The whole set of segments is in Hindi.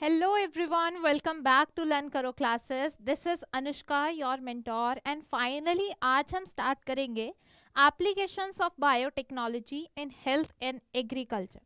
Hello everyone, welcome back to Learn Karo classes. This is Anushka, your mentor and finally आज हम start करेंगे applications of biotechnology in health and agriculture.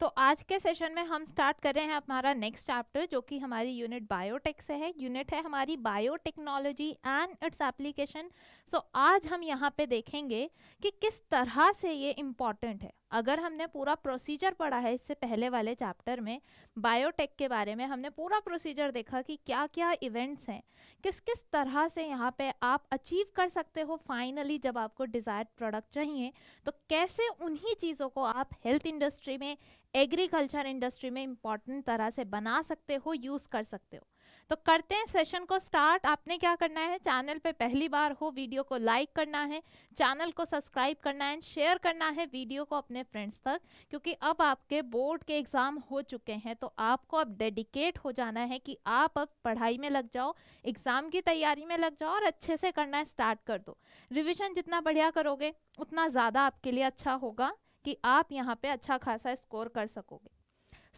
तो आज के सेशन में हम स्टार्ट कर रहे हैं हमारा नेक्स्ट चैप्टर जो कि हमारी यूनिट बायोटेक से है यूनिट है हमारी biotechnology and its application so आज हम यहाँ पे देखेंगे कि किस तरह से ये इम्पॉर्टेंट है अगर हमने पूरा प्रोसीजर पढ़ा है इससे पहले वाले चैप्टर में बायोटेक के बारे में हमने पूरा प्रोसीजर देखा कि क्या क्या इवेंट्स हैं किस किस तरह से यहाँ पे आप अचीव कर सकते हो फाइनली जब आपको डिज़ायर प्रोडक्ट चाहिए तो कैसे उन्हीं चीज़ों को आप हेल्थ इंडस्ट्री में एग्रीकल्चर इंडस्ट्री में इम्पॉर्टेंट तरह से बना सकते हो यूज़ कर सकते हो तो करते हैं सेशन को स्टार्ट आपने क्या करना है चैनल पे पहली बार हो वीडियो को लाइक करना है चैनल को सब्सक्राइब करना है शेयर करना है वीडियो को अपने फ्रेंड्स तक क्योंकि अब आपके बोर्ड के एग्ज़ाम हो चुके हैं तो आपको अब डेडिकेट हो जाना है कि आप अब पढ़ाई में लग जाओ एग्ज़ाम की तैयारी में लग जाओ और अच्छे से करना स्टार्ट कर दो रिविज़न जितना बढ़िया करोगे उतना ज़्यादा आपके लिए अच्छा होगा कि आप यहाँ पे अच्छा खासा स्कोर कर सकोगे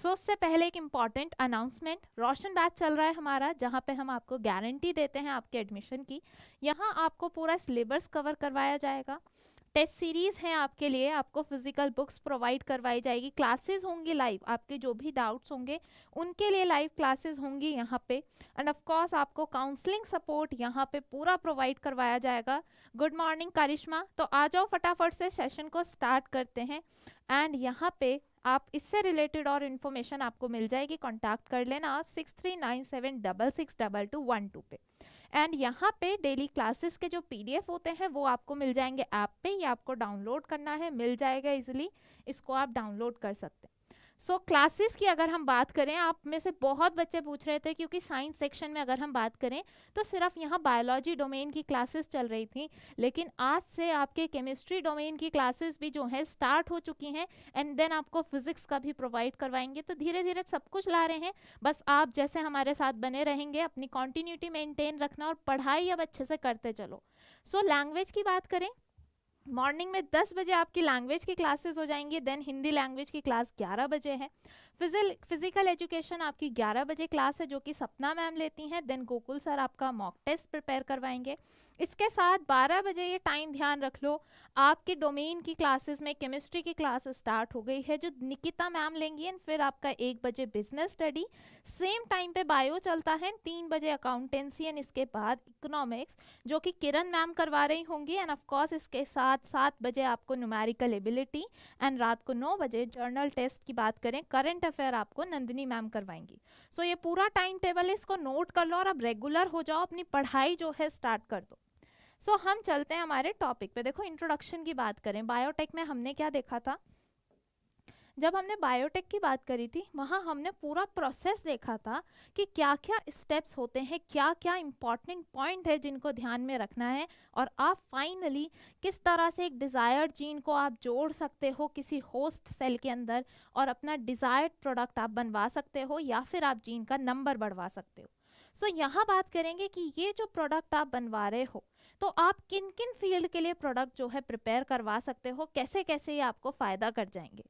सो so, उससे पहले एक इम्पॉर्टेंट अनाउंसमेंट रोशन बैच चल रहा है हमारा जहाँ पे हम आपको गारंटी देते हैं आपके एडमिशन की यहाँ आपको पूरा सिलेबस कवर करवाया जाएगा टेस्ट सीरीज़ हैं आपके लिए आपको फिजिकल बुक्स प्रोवाइड करवाई जाएगी क्लासेस होंगी लाइव आपके जो भी डाउट्स होंगे उनके लिए लाइव क्लासेस होंगी यहाँ पे एंड ऑफ कोर्स आपको काउंसलिंग सपोर्ट यहाँ पे पूरा प्रोवाइड करवाया जाएगा गुड मॉर्निंग करिश्मा तो आ जाओ फटाफट से सेशन को स्टार्ट करते हैं एंड यहाँ पे आप इससे रिलेटेड और इन्फॉर्मेशन आपको मिल जाएगी कॉन्टैक्ट कर लेना आप six three nine seven double six double two one two पे एंड यहाँ पे डेली क्लासेस के जो पीडीएफ होते हैं वो आपको मिल जाएंगे ऐप पे या आपको डाउनलोड करना है मिल जाएगा इजिली इसको आप डाउनलोड कर सकते हैं सो so, क्लासेस की अगर हम बात करें आप में से बहुत बच्चे पूछ रहे थे क्योंकि साइंस सेक्शन में अगर हम बात करें तो सिर्फ यहाँ बायोलॉजी डोमेन की क्लासेस चल रही थी लेकिन आज से आपके केमिस्ट्री डोमेन की क्लासेस भी जो है स्टार्ट हो चुकी हैं एंड देन आपको फिजिक्स का भी प्रोवाइड करवाएंगे तो धीरे धीरे सब कुछ ला रहे हैं बस आप जैसे हमारे साथ बने रहेंगे अपनी कॉन्टीन्यूटी मेनटेन रखना और पढ़ाई अब अच्छे से करते चलो सो so, लैंग्वेज की बात करें मॉर्निंग में 10 बजे आपकी लैंग्वेज की क्लासेस हो जाएंगी देन हिंदी लैंग्वेज की क्लास 11 बजे है फिजिल फिजिकल एजुकेशन आपकी 11 बजे क्लास है जो कि सपना मैम लेती हैं देन गोकुल सर आपका मॉक टेस्ट प्रिपेयर करवाएंगे इसके साथ 12 बजे ये टाइम ध्यान रख लो आपके डोमेन की क्लासेस में केमिस्ट्री की क्लास स्टार्ट हो गई है जो निकिता मैम लेंगी एंड फिर आपका एक बजे बिजनेस स्टडी सेम टाइम पे बायो चलता है तीन बजे अकाउंटेंसी एंड इसके बाद इकोनॉमिक्स जो कि किरण मैम करवा रही होंगी एंड ऑफकोर्स इसके साथ सात बजे आपको न्यूमेरिकल एबिलिटी एंड रात को नौ बजे जर्नल टेस्ट की बात करें करंट अफेयर आपको नंदिनी मैम करवाएंगी सो so ये पूरा टाइम टेबल है इसको नोट कर लो और आप रेगुलर हो जाओ अपनी पढ़ाई जो है स्टार्ट कर दो सो so, हम चलते हैं हमारे टॉपिक पे देखो इंट्रोडक्शन की बात करें बायोटेक में हमने क्या देखा था जब हमने बायोटेक की बात करी थी वहाँ हमने पूरा प्रोसेस देखा था कि क्या क्या स्टेप्स होते हैं क्या क्या इम्पॉर्टेंट पॉइंट है जिनको ध्यान में रखना है और आप फाइनली किस तरह से एक डिज़ायर्ड जीन को आप जोड़ सकते हो किसी होस्ट सेल के अंदर और अपना डिज़ायर्ड प्रोडक्ट आप बनवा सकते हो या फिर आप जीन का नंबर बढ़वा सकते हो सो so, यहाँ बात करेंगे कि ये जो प्रोडक्ट आप बनवा रहे हो तो आप किन किन फील्ड के लिए प्रोडक्ट जो है प्रिपेयर करवा सकते हो कैसे कैसे ये आपको फ़ायदा कर जाएंगे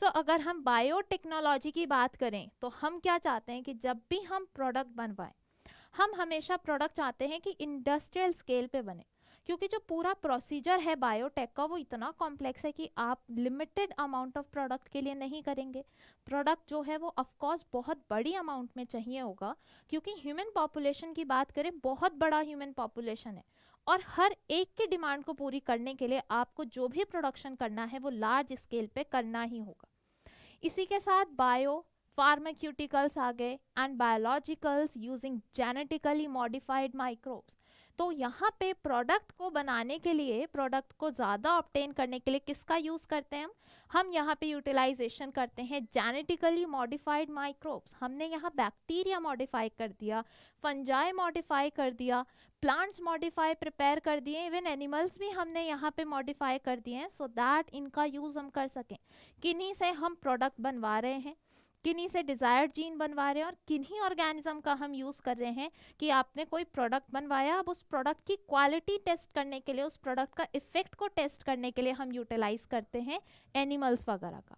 सो so, अगर हम बायोटेक्नोलॉजी की बात करें तो हम क्या चाहते हैं कि जब भी हम प्रोडक्ट बनवाएं हम हमेशा प्रोडक्ट चाहते हैं कि इंडस्ट्रियल स्केल पे बने क्योंकि जो पूरा प्रोसीजर है बायोटेक का वो इतना कॉम्प्लेक्स है कि आप लिमिटेड अमाउंट ऑफ प्रोडक्ट के लिए नहीं करेंगे प्रोडक्ट जो है वो ऑफकोर्स बहुत बड़ी अमाउंट में चाहिए होगा क्योंकि ह्यूमन पॉपुलेशन की बात करें बहुत बड़ा ह्यूमन पॉपुलेशन है और हर एक के डिमांड को पूरी करने के लिए आपको जो भी प्रोडक्शन करना है वो लार्ज स्केल पे करना ही होगा इसी के साथ बायो फार्माक्यूटिकल्स आ गए and biologicals using genetically modified microbes तो यहाँ पे प्रोडक्ट को बनाने के लिए प्रोडक्ट को ज़्यादा ऑप्टेन करने के लिए किसका यूज़ करते हैं हम हम यहाँ पे यूटिलाइजेशन करते हैं जेनेटिकली मॉडिफाइड माइक्रोब्स हमने यहाँ बैक्टीरिया मॉडिफाई कर दिया फंजाई मॉडिफाई कर दिया प्लांट्स मॉडिफाई प्रिपेयर कर दिए इवन एनिमल्स भी हमने यहाँ पे मॉडिफाई कर दिए हैं सो दैट इनका यूज़ हम कर सकें किन्हीं से हम प्रोडक्ट बनवा रहे हैं किन्हीं से डिज़ायर्ड जीन बनवा रहे हैं और किन्हीं ऑर्गेनिज्म का हम यूज़ कर रहे हैं कि आपने कोई प्रोडक्ट बनवाया अब उस प्रोडक्ट की क्वालिटी टेस्ट करने के लिए उस प्रोडक्ट का इफ़ेक्ट को टेस्ट करने के लिए हम यूटिलाइज़ करते हैं एनिमल्स वगैरह का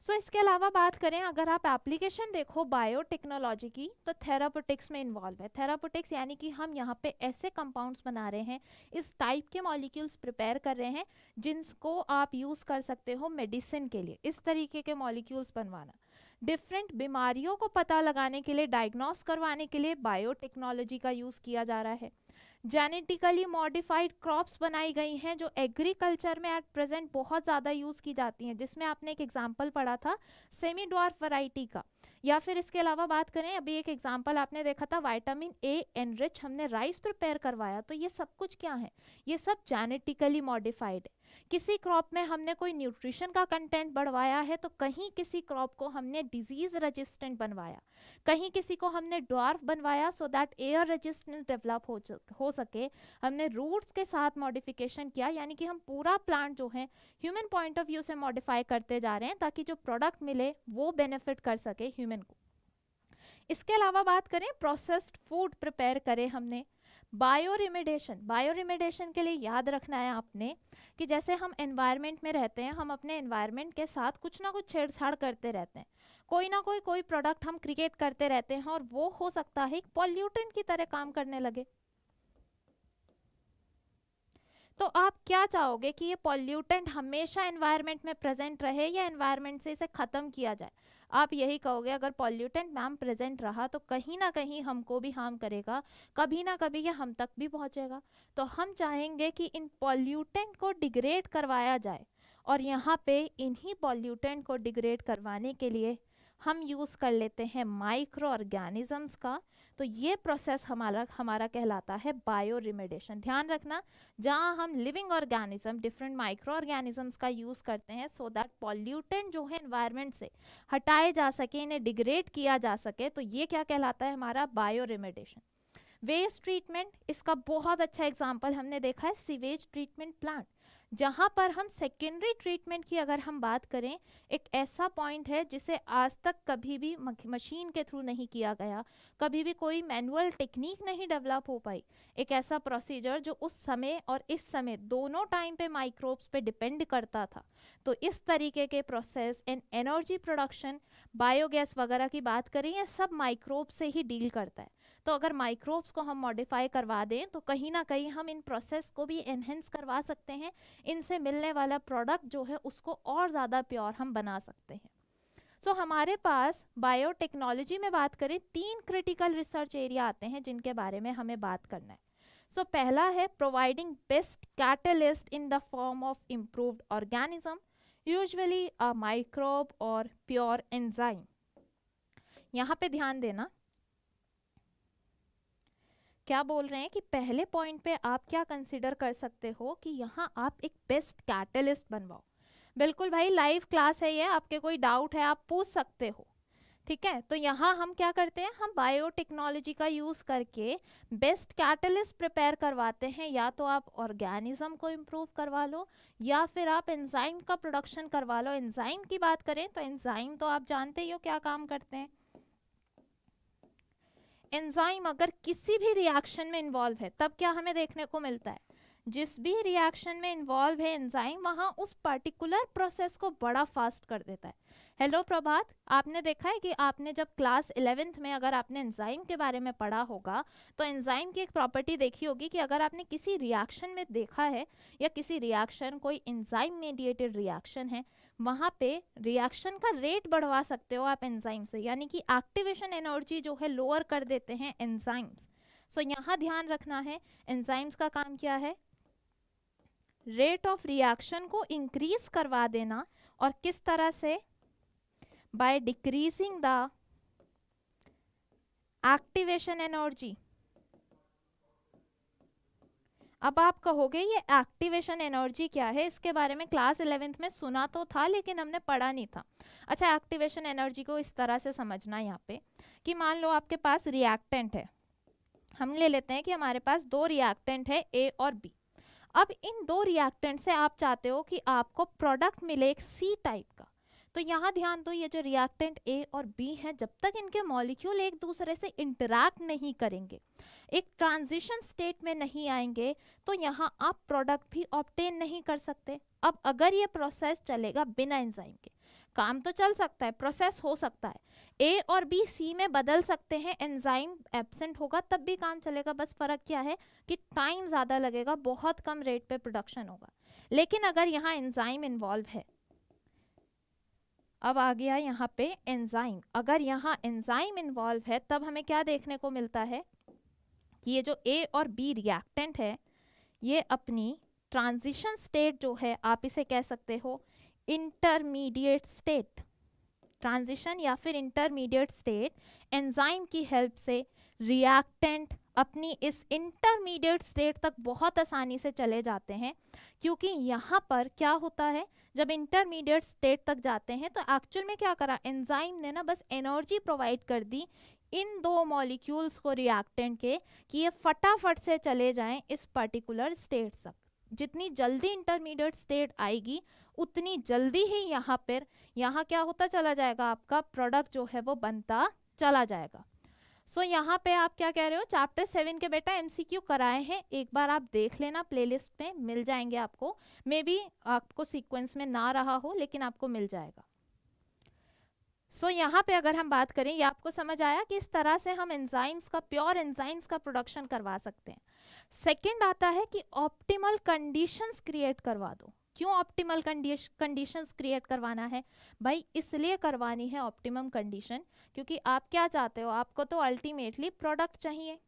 सो so, इसके अलावा बात करें अगर आप एप्लीकेशन देखो बायोटेक्नोलॉजी की तो थेरापोटिक्स में इन्वॉल्व है थेरापोटिक्स यानी कि हम यहाँ पे ऐसे कंपाउंड्स बना रहे हैं इस टाइप के मॉलिक्यूल्स प्रिपेयर कर रहे हैं जिनको आप यूज़ कर सकते हो मेडिसिन के लिए इस तरीके के मॉलिक्यूल्स बनवाना डिफरेंट बीमारियों को पता लगाने के लिए डायग्नोस करवाने के लिए बायोटेक्नोलॉजी का यूज़ किया जा रहा है जेनेटिकली मॉडिफाइड क्रॉप्स बनाई गई हैं जो एग्रीकल्चर में एट प्रेजेंट बहुत ज़्यादा यूज़ की जाती हैं जिसमें आपने एक एग्जाम्पल पढ़ा था सेमी डॉर्फ वराइटी का या फिर इसके अलावा बात करें अभी एक एग्जाम्पल आपने देखा था वाइटामिन ए एनरिच हमने राइस प्रिपेयर करवाया तो ये सब कुछ क्या है ये सब जेनेटिकली मॉडिफाइड है किसी क्रॉप में हमने कोई न्यूट्रिशन का कंटेंट बढ़वाया है तो कहीं किसी क्रॉप को हमने डिजीज़ रजिस्टेंट बनवाया कहीं किसी को हमने ड्वार्फ बनवाया so that air resistant develop हो हो सके हमने रूट्स के साथ मॉडिफिकेशन किया यानी कि हम पूरा प्लांट जो है ह्यूमन पॉइंट ऑफ व्यू से मॉडिफाई करते जा रहे हैं ताकि जो प्रोडक्ट मिले वो बेनिफिट कर सके ह्यूमन को इसके अलावा बात करें प्रोसेस्ड फूड प्रिपेयर करें हमने बायोरिमेडेशन बायोरिमेडेशन के लिए याद रखना है आपने कि जैसे हम एनवायरनमेंट में रहते हैं हम अपने एनवायरनमेंट के साथ कुछ ना कुछ छेड़छाड़ करते रहते हैं कोई ना कोई कोई प्रोडक्ट हम क्रिएट करते रहते हैं और वो हो सकता है पॉल्यूटेंट की तरह काम करने लगे तो आप क्या चाहोगे कि ये पॉल्यूटेंट हमेशा एनवायरनमेंट में प्रेजेंट रहे या एनवायरनमेंट से इसे ख़त्म किया जाए आप यही कहोगे अगर पॉल्यूटेंट मैम प्रेजेंट रहा तो कहीं ना कहीं हमको भी हार्म करेगा कभी ना कभी ये हम तक भी पहुँचेगा तो हम चाहेंगे कि इन पॉल्यूटेंट को डिग्रेड करवाया जाए और यहाँ पे इन्हीं पॉल्यूटेंट को डिग्रेड करवाने के लिए हम यूज़ कर लेते हैं माइक्रो ऑर्गेनिजम्स का तो ये प्रोसेस हमारा हमारा कहलाता है बायो रिमेडिएशन ध्यान रखना जहाँ हम living organism different micro organisms का यूज़ करते हैं सो दैट पॉल्यूटेंट जो है इन्वायरमेंट से हटाए जा सके इन्हें डिग्रेड किया जा सके तो ये क्या कहलाता है हमारा बायो रिमेडिएशन वेस्ट ट्रीटमेंट इसका बहुत अच्छा एग्जाम्पल हमने देखा है सीवेज ट्रीटमेंट प्लांट जहाँ पर हम सेकेंडरी ट्रीटमेंट की अगर हम बात करें एक ऐसा पॉइंट है जिसे आज तक कभी भी मशीन के थ्रू नहीं किया गया कभी भी कोई मैनुअल टेक्निक नहीं डेवलप हो पाई एक ऐसा प्रोसीजर जो उस समय और इस समय दोनों टाइम पे माइक्रोब्स पे डिपेंड करता था तो इस तरीके के process and energy production biogas वगैरह की बात करें यह सब माइक्रोब से ही डील करता है तो अगर माइक्रोब्स को हम मॉडिफाई करवा दें तो कहीं ना कहीं हम इन प्रोसेस को भी एनहेंस करवा सकते हैं इनसे मिलने वाला प्रोडक्ट जो है उसको और ज़्यादा प्योर हम बना सकते हैं सो so, हमारे पास बायोटेक्नोलॉजी में बात करें तीन क्रिटिकल रिसर्च एरिया आते हैं जिनके बारे में हमें बात करना है सो so, पहला है providing best catalyst in the form of improved organism usually microbe और प्योर एंजाइम यहाँ पे ध्यान देना क्या बोल रहे हैं कि पहले पॉइंट पे आप क्या कंसिडर कर सकते हो कि यहाँ आप एक बेस्ट कैटलिस्ट बनवाओ बिल्कुल भाई लाइव क्लास है ये आपके कोई डाउट है आप पूछ सकते हो ठीक है तो यहाँ हम क्या करते हैं हम बायोटेक्नोलॉजी का यूज़ करके बेस्ट कैटलिस्ट प्रिपेयर करवाते हैं या तो आप ऑर्गेनिज्म को इम्प्रूव करवा लो या फिर आप एंजाइम का प्रोडक्शन करवा लो एंजाइम की बात करें तो एंजाइम तो आप जानते ही हो क्या काम करते हैं एंजाइम अगर किसी भी रिएक्शन में इन्वॉल्व है तब क्या हमें देखने को मिलता है जिस भी रिएक्शन में इन्वॉल्व है एंजाइम वहाँ उस पर्टिकुलर प्रोसेस को बड़ा फास्ट कर देता है हेलो प्रभात आपने देखा है कि आपने जब क्लास इलेवेंथ में अगर आपने एंजाइम के बारे में पढ़ा होगा तो एंजाइम की एक प्रॉपर्टी देखी होगी कि अगर आपने किसी रिएक्शन में देखा है या किसी रिएक्शन कोई एंजाइम मेडिएटेड रिएक्शन है वहाँ पे रिएक्शन का रेट बढ़वा सकते हो आप एंजाइम से यानी कि एक्टिवेशन एनर्जी जो है लोअर कर देते हैं एंजाइम्स सो so, यहाँ ध्यान रखना है एंजाइम्स का काम क्या है रेट ऑफ रिएक्शन को इंक्रीज करवा देना और किस तरह से by decreasing the activation energy अब आप कहोगे ये एक्टिवेशन एनर्जी क्या है इसके बारे में क्लास इलेवेंथ में सुना तो था लेकिन हमने पढ़ा नहीं था अच्छा एक्टिवेशन एनर्जी को इस तरह से समझना यहाँ पे कि मान लो आपके पास रिएक्टेंट है हम ले लेते हैं कि हमारे पास दो रिएक्टेंट है ए और बी अब इन दो रिएक्टेंट से आप चाहते हो कि आपको प्रोडक्ट मिले एक सी टाइप का तो यहाँ ध्यान दो ये जो रिएक्टेंट ए और बी है जब तक इनके मॉलिक्यूल एक दूसरे से इंटरैक्ट नहीं करेंगे एक ट्रांजिशन स्टेट में नहीं आएंगे तो यहाँ आप प्रोडक्ट भी ऑप्टेन नहीं कर सकते अब अगर ये प्रोसेस चलेगा बिना एंजाइम के काम तो चल सकता है प्रोसेस हो सकता है ए और बी सी में बदल सकते हैं एंजाइम एब्सेंट होगा तब भी काम चलेगा बस फर्क क्या है कि टाइम ज़्यादा लगेगा बहुत कम रेट पे प्रोडक्शन होगा लेकिन अगर यहाँ एंजाइम इन्वॉल्व है अब आ गया यहाँ पे एंजाइम अगर यहाँ एंजाइम इन्वॉल्व है तब हमें क्या देखने को मिलता है कि ये जो ए और बी रिएक्टेंट है ये अपनी ट्रांजिशन स्टेट जो है आप इसे कह सकते हो इंटरमीडिएट स्टेट ट्रांजिशन या फिर इंटरमीडिएट स्टेट एंजाइम की हेल्प से रिएक्टेंट अपनी इस इंटरमीडिएट स्टेट तक बहुत आसानी से चले जाते हैं क्योंकि यहाँ पर क्या होता है जब इंटरमीडिएट स्टेट तक जाते हैं तो एक्चुअल में क्या करा एंजाइम ने ना बस एनर्जी प्रोवाइड कर दी इन दो मॉलिक्यूल्स को रिएक्टेंट के कि ये फटाफट से चले जाएं इस पर्टिकुलर स्टेट तक जितनी जल्दी इंटरमीडिएट स्टेट आएगी उतनी जल्दी ही यहाँ पर यहाँ क्या होता चला जाएगा आपका प्रोडक्ट जो है वो बनता चला जाएगा सो so, यहाँ पे आप क्या कह रहे हो चैप्टर सेवन के बेटा एमसीक्यू कराए हैं एक बार आप देख लेना प्लेलिस्ट में मिल जाएंगे आपको मे बी आपको सीक्वेंस में ना रहा हो लेकिन आपको मिल जाएगा सो so, यहाँ पे अगर हम बात करें ये आपको समझ आया कि इस तरह से हम एंजाइम्स का प्योर एंजाइम्स का प्रोडक्शन करवा सकते हैं सेकेंड आता है कि ऑप्टिमल कंडीशंस क्रिएट करवा दो क्यों ऑप्टिमल कंडीशंस क्रिएट करवाना है भाई इसलिए करवानी है ऑप्टिमम कंडीशन क्योंकि आप क्या चाहते हो आपको तो अल्टीमेटली प्रोडक्ट चाहिए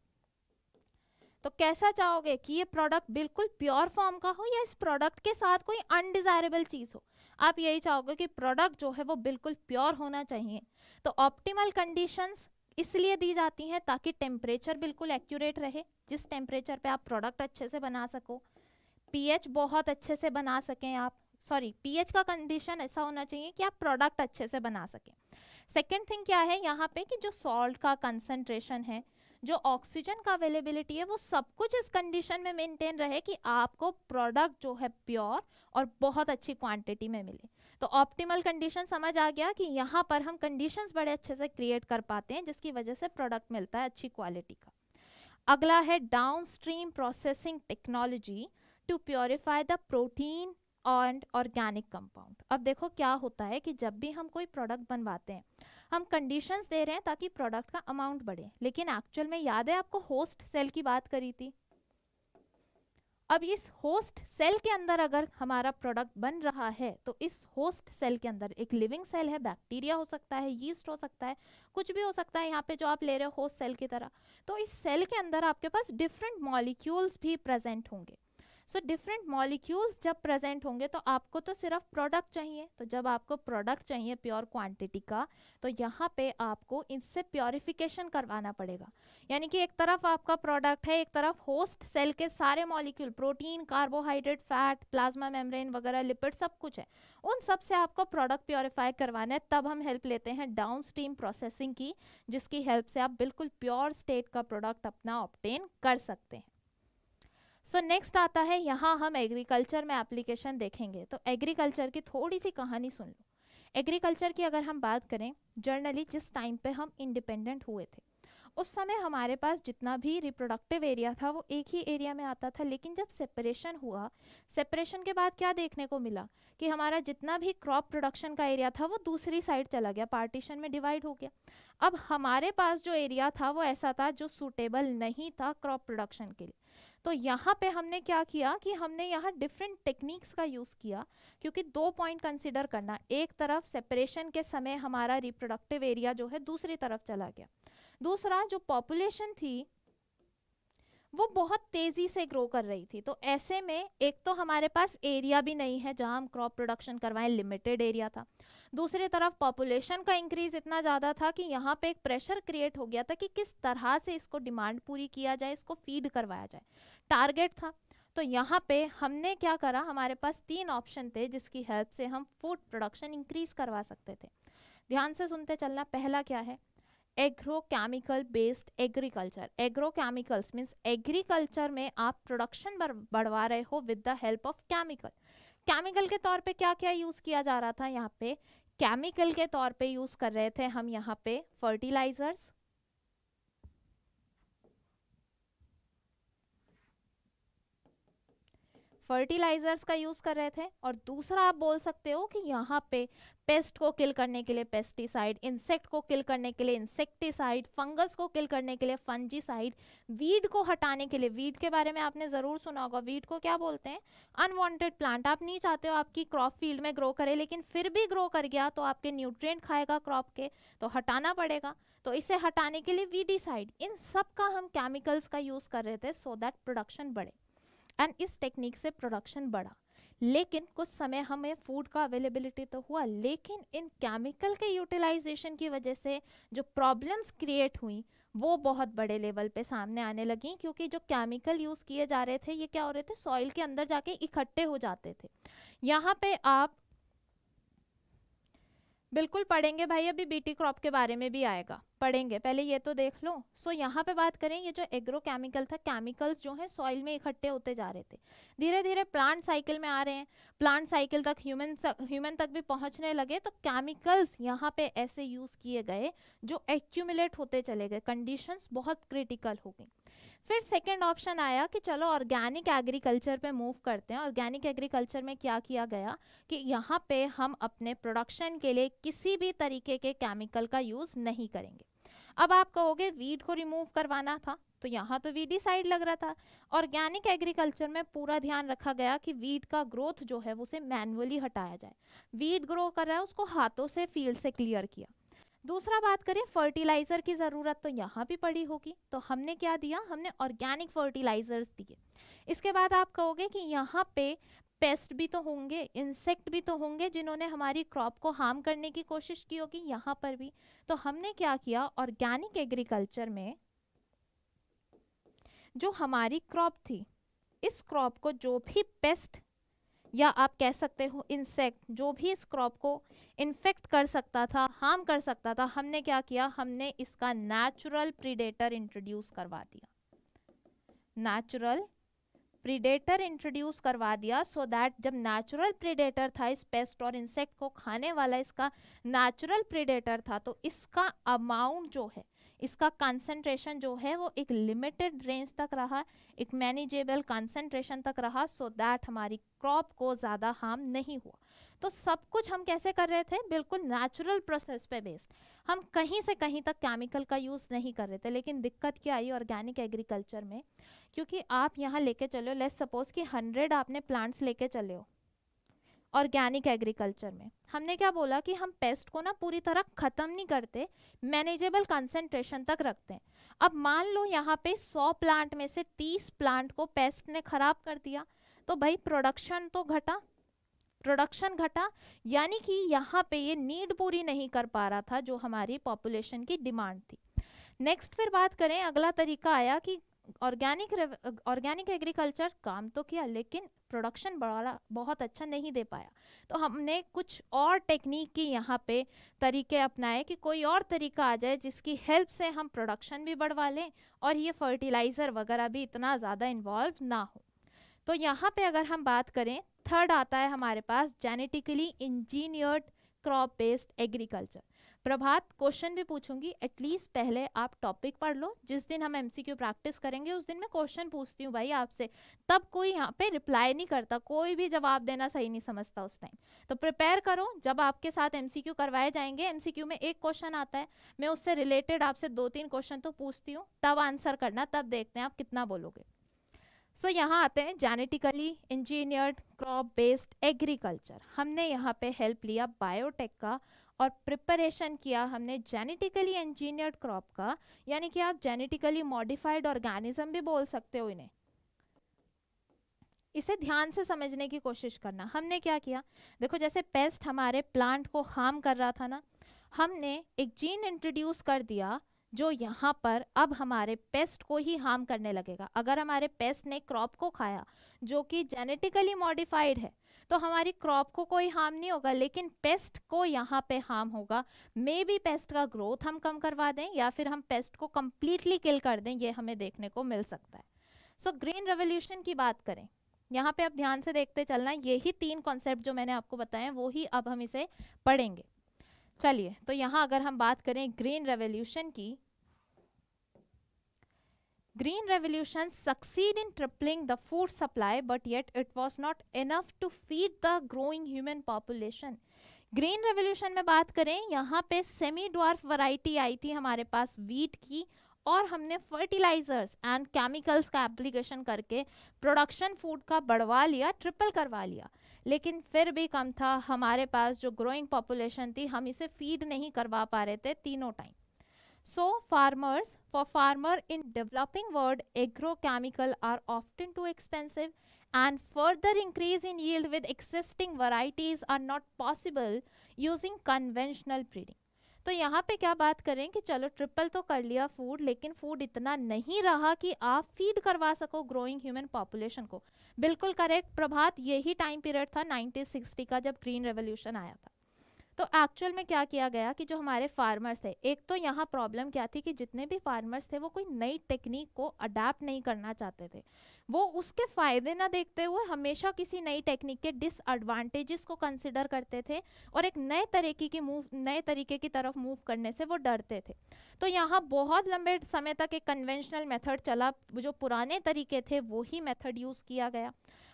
तो कैसा चाहोगे कि ये प्रोडक्ट बिल्कुल प्योर फॉर्म का हो या इस प्रोडक्ट के साथ कोई अनडिजायरेबल चीज़ हो आप यही चाहोगे कि प्रोडक्ट जो है वो बिल्कुल प्योर होना चाहिए तो ऑप्टिमल कंडीशंस इसलिए दी जाती हैं ताकि टेम्परेचर बिल्कुल एक्यूरेट रहे जिस टेम्परेचर पे आप प्रोडक्ट अच्छे से बना सको पीएच बहुत अच्छे से बना सकें आप सॉरी पीएच का कंडीशन ऐसा होना चाहिए कि आप प्रोडक्ट अच्छे से बना सकें सेकेंड थिंग क्या है यहाँ पे कि जो सॉल्ट का कंसनट्रेशन है जो ऑक्सीजन का अवेलेबिलिटी है वो सब कुछ इस कंडीशन में मेंटेन रहे कि आपको प्रोडक्ट जो है प्योर और बहुत अच्छी क्वांटिटी में मिले तो ऑप्टिमल कंडीशन समझ आ गया कि यहाँ पर हम कंडीशंस बड़े अच्छे से क्रिएट कर पाते हैं जिसकी वजह से प्रोडक्ट मिलता है अच्छी क्वालिटी का अगला है downstream processing technology to purify the protein and organic compound अब देखो क्या होता है कि जब भी हम कोई प्रोडक्ट बनवाते हैं हम कंडीशंस दे रहे हैं ताकि प्रोडक्ट का अमाउंट बढ़े लेकिन एक्चुअल में याद है आपको होस्ट सेल की बात करी थी अब इस होस्ट सेल के अंदर अगर हमारा प्रोडक्ट बन रहा है तो इस होस्ट सेल के अंदर एक लिविंग सेल है बैक्टीरिया हो सकता है यीस्ट हो सकता है कुछ भी हो सकता है यहाँ पे जो आप ले रहे हो होस्ट सेल की तरह तो इस सेल के अंदर आपके पास डिफरेंट मॉलिक्यूल्स भी प्रेजेंट होंगे सो डिफरेंट मॉलिक्यूल्स जब प्रेजेंट होंगे तो आपको तो सिर्फ प्रोडक्ट चाहिए तो जब आपको प्रोडक्ट चाहिए प्योर क्वांटिटी का तो यहाँ पे आपको इससे प्योरिफिकेशन करवाना पड़ेगा यानी कि एक तरफ आपका प्रोडक्ट है एक तरफ होस्ट सेल के सारे molecule protein carbohydrate fat plasma membrane वगैरह लिपिड सब कुछ है उन सब से आपको प्रोडक्ट प्योरीफाई करवाना है तब हम हेल्प लेते हैं डाउन स्ट्रीम प्रोसेसिंग की जिसकी हेल्प से आप बिल्कुल प्योर स्टेट का प्रोडक्ट अपना ऑप्टेन कर सकते हैं सो so, नेक्स्ट आता है यहाँ हम एग्रीकल्चर में एप्लीकेशन देखेंगे तो एग्रीकल्चर की थोड़ी सी कहानी सुन लो एग्रीकल्चर की अगर हम बात करें जर्नली जिस टाइम पे हम इंडिपेंडेंट हुए थे उस समय हमारे पास जितना भी रिप्रोडक्टिव एरिया था वो एक ही एरिया में आता था लेकिन जब सेपरेशन हुआ सेपरेशन के बाद क्या देखने को मिला कि हमारा जितना भी क्रॉप प्रोडक्शन का एरिया था वो दूसरी साइड चला गया पार्टीशन में डिवाइड हो गया अब हमारे पास जो एरिया था वो ऐसा था जो सूटेबल नहीं था क्रॉप प्रोडक्शन के लिए तो यहाँ पे हमने क्या किया कि हमने यहाँ डिफरेंट टेक्निक्स का यूज़ किया क्योंकि दो पॉइंट कंसिडर करना एक तरफ सेपरेशन के समय हमारा रिप्रोडक्टिव एरिया जो है दूसरी तरफ चला गया दूसरा जो पॉपुलेशन थी वो बहुत तेज़ी से ग्रो कर रही थी तो ऐसे में एक तो हमारे पास एरिया भी नहीं है जहाँ हम क्रॉप प्रोडक्शन करवाएं लिमिटेड एरिया था दूसरी तरफ पॉपुलेशन का इंक्रीज इतना ज़्यादा था कि यहाँ पे एक प्रेशर क्रिएट हो गया था कि किस तरह से इसको डिमांड पूरी किया जाए इसको फीड करवाया जाए टारगेट था तो यहाँ पे हमने क्या करा हमारे पास तीन ऑप्शन थे जिसकी हेल्प से हम फूड प्रोडक्शन इंक्रीज करवा सकते थे ध्यान से सुनते चलना पहला क्या है agrochemical based agriculture agrochemicals means agriculture में आप प्रोडक्शन बढ़वा रहे हो with the help of chemical chemical के तौर पे क्या क्या यूज़ किया जा रहा था यहाँ पे केमिकल के तौर पे यूज़ कर रहे थे हम यहाँ पे फर्टिलाइजर्स फर्टिलाइजर्स का यूज़ कर रहे थे और दूसरा आप बोल सकते हो कि यहाँ पे पेस्ट को किल करने के लिए पेस्टिसाइड इंसेक्ट को किल करने के लिए इंसेक्टिसाइड फंगस को किल करने के लिए फंजीसाइड वीड को हटाने के लिए वीड के बारे में आपने ज़रूर सुना होगा वीड को क्या बोलते हैं अनवांटेड प्लांट आप नहीं चाहते हो आपकी क्रॉप फील्ड में ग्रो करे लेकिन फिर भी ग्रो कर गया तो आपके न्यूट्रिय खाएगा क्रॉप के तो हटाना पड़ेगा तो इसे हटाने के लिए वीडीसाइड इन सब का हम केमिकल्स का यूज़ कर रहे थे सो दैट प्रोडक्शन बढ़े एंड इस टेक्निक से प्रोडक्शन बढ़ा लेकिन कुछ समय हमें फूड का अवेलेबिलिटी तो हुआ लेकिन इन केमिकल के यूटिलाइजेशन की वजह से जो प्रॉब्लम्स क्रिएट हुई वो बहुत बड़े लेवल पे सामने आने लगी क्योंकि जो केमिकल यूज़ किए जा रहे थे ये क्या हो रहे थे सॉइल के अंदर जाके इकट्ठे हो जाते थे यहाँ पे आप बिल्कुल पढ़ेंगे भाई अभी बीटी क्रॉप के बारे में भी आएगा पढ़ेंगे पहले ये तो देख लो सो so, यहाँ पे बात करें ये जो एग्रो केमिकल था केमिकल्स जो है सॉइल में इकट्ठे होते जा रहे थे धीरे धीरे प्लांट साइकिल में आ रहे हैं प्लांट साइकिल तक ह्यूमन ह्यूमन तक भी पहुँचने लगे तो केमिकल्स यहाँ पे ऐसे यूज़ किए गए जो एक्यूमुलेट होते चले गए कंडीशंस बहुत क्रिटिकल हो गई फिर सेकेंड ऑप्शन आया कि चलो ऑर्गेनिक एग्रीकल्चर पे मूव करते हैं ऑर्गेनिक एग्रीकल्चर में क्या किया गया कि यहाँ पे हम अपने प्रोडक्शन के लिए किसी भी तरीके के केमिकल का यूज़ नहीं करेंगे अब आप कहोगे वीड को रिमूव करवाना था तो यहाँ तो वीडी साइड लग रहा था ऑर्गेनिक एग्रीकल्चर में पूरा ध्यान रखा गया कि वीड का ग्रोथ जो है उसे मैनुअली हटाया जाए वीड ग्रो कर रहा है उसको हाथों से फील्ड से क्लियर किया दूसरा बात करें फर्टिलाइज़र की ज़रूरत तो यहाँ भी पड़ी होगी तो हमने क्या दिया हमने ऑर्गेनिक फर्टिलाइज़र्स दिए इसके बाद आप कहोगे कि यहाँ पे पेस्ट भी तो होंगे इंसेक्ट भी तो होंगे जिन्होंने हमारी क्रॉप को हार्म करने की कोशिश की होगी यहाँ पर भी तो हमने क्या किया ऑर्गेनिक एग्रीकल्चर में जो हमारी क्रॉप थी इस क्रॉप को जो भी पेस्ट या आप कह सकते हो इंसेक्ट जो भी इस क्रॉप को इन्फेक्ट कर सकता था हार्म कर सकता था हमने क्या किया हमने इसका नेचुरल प्रीडेटर इंट्रोड्यूस करवा दिया नेचुरल प्रीडेटर इंट्रोड्यूस करवा दिया सो so दैट जब नेचुरल प्रीडेटर था इस पेस्ट और इंसेक्ट को खाने वाला इसका नेचुरल प्रीडेटर था तो इसका अमाउंट जो है इसका कंसंट्रेशन जो है वो एक लिमिटेड रेंज तक रहा एक मैनेजेबल कंसंट्रेशन तक रहा सो so दैट हमारी क्रॉप को ज़्यादा हार्म नहीं हुआ तो सब कुछ हम कैसे कर रहे थे बिल्कुल नेचुरल प्रोसेस पे बेस्ड हम कहीं से कहीं तक केमिकल का यूज़ नहीं कर रहे थे लेकिन दिक्कत क्या आई ऑर्गेनिक एग्रीकल्चर में क्योंकि आप यहाँ लेके चले हो लेट सपोज कि हंड्रेड आपने प्लांट्स लेके चले हो ऑर्गेनिक एग्रीकल्चर में हमने क्या बोला कि हम पेस्ट को ना पूरी तरह ख़त्म नहीं करते मैनेजेबल कंसेंट्रेशन तक रखते हैं अब मान लो यहाँ पे 100 प्लांट में से 30 प्लांट को पेस्ट ने ख़राब कर दिया तो भाई प्रोडक्शन तो घटा प्रोडक्शन घटा यानी कि यहाँ पे ये नीड पूरी नहीं कर पा रहा था जो हमारी पॉपुलेशन की डिमांड थी नेक्स्ट फिर बात करें अगला तरीका आया कि ऑर्गेनिक ऑर्गेनिक एग्रीकल्चर काम तो किया लेकिन प्रोडक्शन बढ़ा बहुत अच्छा नहीं दे पाया तो हमने कुछ और टेक्निक की यहाँ पे तरीके अपनाए कि कोई और तरीका आ जाए जिसकी हेल्प से हम प्रोडक्शन भी बढ़वा लें और ये फर्टिलाइज़र वगैरह भी इतना ज़्यादा इन्वॉल्व ना हो तो यहाँ पे अगर हम बात करें थर्ड आता है हमारे पास genetically engineered crop based agriculture Prabhat question भी पूछूंगी एटलीस्ट पहले आप टॉपिक पढ़ लो जिस दिन हम एमसीक्यू प्रैक्टिस करेंगे उस दिन मैं क्वेश्चन पूछती हूँ भाई आपसे तब कोई यहाँ पे रिप्लाई नहीं करता कोई भी जवाब देना सही नहीं समझता उस टाइम तो प्रिपेयर करो जब आपके साथ एमसीक्यू करवाए जाएंगे एमसीक्यू में एक क्वेश्चन आता है मैं उससे रिलेटेड आपसे दो तीन क्वेश्चन तो पूछती हूँ तब आंसर करना तब देखते हैं आप कितना बोलोगे सो so, यहाँ आते हैं genetically engineered crop based agriculture हमने यहाँ पे हेल्प लिया बायोटेक का और प्रिपरेशन किया हमने जेनेटिकली इंजीनियर्ड क्रॉप का यानी कि आप जेनेटिकली मॉडिफाइड ऑर्गेनिज्म भी बोल सकते हो इन्हें इसे ध्यान से समझने की कोशिश करना हमने क्या किया देखो जैसे पेस्ट हमारे प्लांट को हार्म कर रहा था ना हमने एक जीन इंट्रोड्यूस कर दिया जो यहाँ पर अब हमारे पेस्ट को ही हार्म करने लगेगा अगर हमारे पेस्ट ने क्रॉप को खाया जो कि जेनेटिकली मॉडिफाइड है तो हमारी क्रॉप को कोई हार्म नहीं होगा लेकिन पेस्ट को यहाँ पे हार्म होगा मे बी पेस्ट का ग्रोथ हम कम करवा दें या फिर हम पेस्ट को कम्प्लीटली किल कर दें ये हमें देखने को मिल सकता है सो ग्रीन रेवोल्यूशन की बात करें यहाँ पे आप ध्यान से देखते चलना यही तीन कॉन्सेप्ट जो मैंने आपको बताए वो ही अब हम इसे पढ़ेंगे चलिए तो यहाँ अगर हम बात करें ग्रीन रेवोल्यूशन की Green revolution succeed in tripling the food supply, but yet it was not enough to feed the growing human population. Green revolution में बात करें यहाँ पे सेमी डॉर्फ वराइटी आई थी हमारे पास वीट की और हमने फर्टिलाइजर्स एंड केमिकल्स का एप्लीकेशन करके प्रोडक्शन फूड का बढ़वा लिया ट्रिपल करवा लिया लेकिन फिर भी कम था हमारे पास जो ग्रोइंग पॉपुलेशन थी हम इसे फीड नहीं करवा पा रहे थे तीनों time So farmers, for farmer in developing world, agrochemical are often too expensive and further increase in yield with existing varieties are not possible using conventional breeding. तो यहाँ पे क्या बात करें कि चलो ट्रिपल तो कर लिया फूड लेकिन फूड इतना नहीं रहा कि आप फीड करवा सको ग्रोइंग ह्यूमन पॉपुलेशन को बिल्कुल करेक्ट प्रभात यही टाइम पीरियड था 1960 का जब ग्रीन रेवोल्यूशन आया था तो एक्चुअल में क्या किया गया कि जो हमारे फार्मर्स थे एक तो यहाँ प्रॉब्लम क्या थी कि जितने भी फार्मर्स थे वो कोई नई टेक्निक को अडाप्ट नहीं करना चाहते थे वो उसके फ़ायदे ना देखते हुए हमेशा किसी नई टेक्निक के डिसएडवांटेजेस को कंसिडर करते थे और एक नए तरीके की मूव नए तरीके की तरफ मूव करने से वो डरते थे तो यहाँ बहुत लंबे समय तक एक कन्वेंशनल मेथड चला जो पुराने तरीके थे वो ही मेथड यूज़ किया गया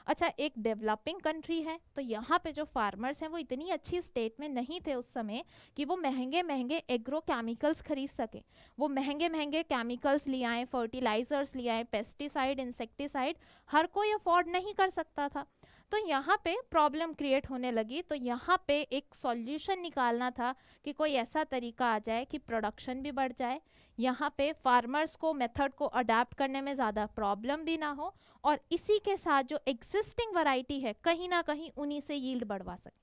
अच्छा एक डेवलपिंग कंट्री है तो यहाँ पे जो फार्मर्स हैं वो इतनी अच्छी स्टेट में नहीं थे उस समय कि वो महंगे महंगे एग्रो केमिकल्स खरीद सकें वो महंगे महंगे केमिकल्स ले आएँ फर्टिलाइजर्स ले आएँ पेस्टिसाइड इंसेक्टिसाइड हर कोई अफोर्ड नहीं कर सकता था तो यहाँ पे प्रॉब्लम क्रिएट होने लगी तो यहाँ पे एक सॉल्यूशन निकालना था कि कोई ऐसा तरीका आ जाए कि प्रोडक्शन भी बढ़ जाए यहाँ पे फार्मर्स को मेथड को अडाप्ट करने में ज़्यादा प्रॉब्लम भी ना हो और इसी के साथ जो एग्जिस्टिंग वैरायटी है कहीं ना कहीं उन्हीं से यील्ड बढ़वा सके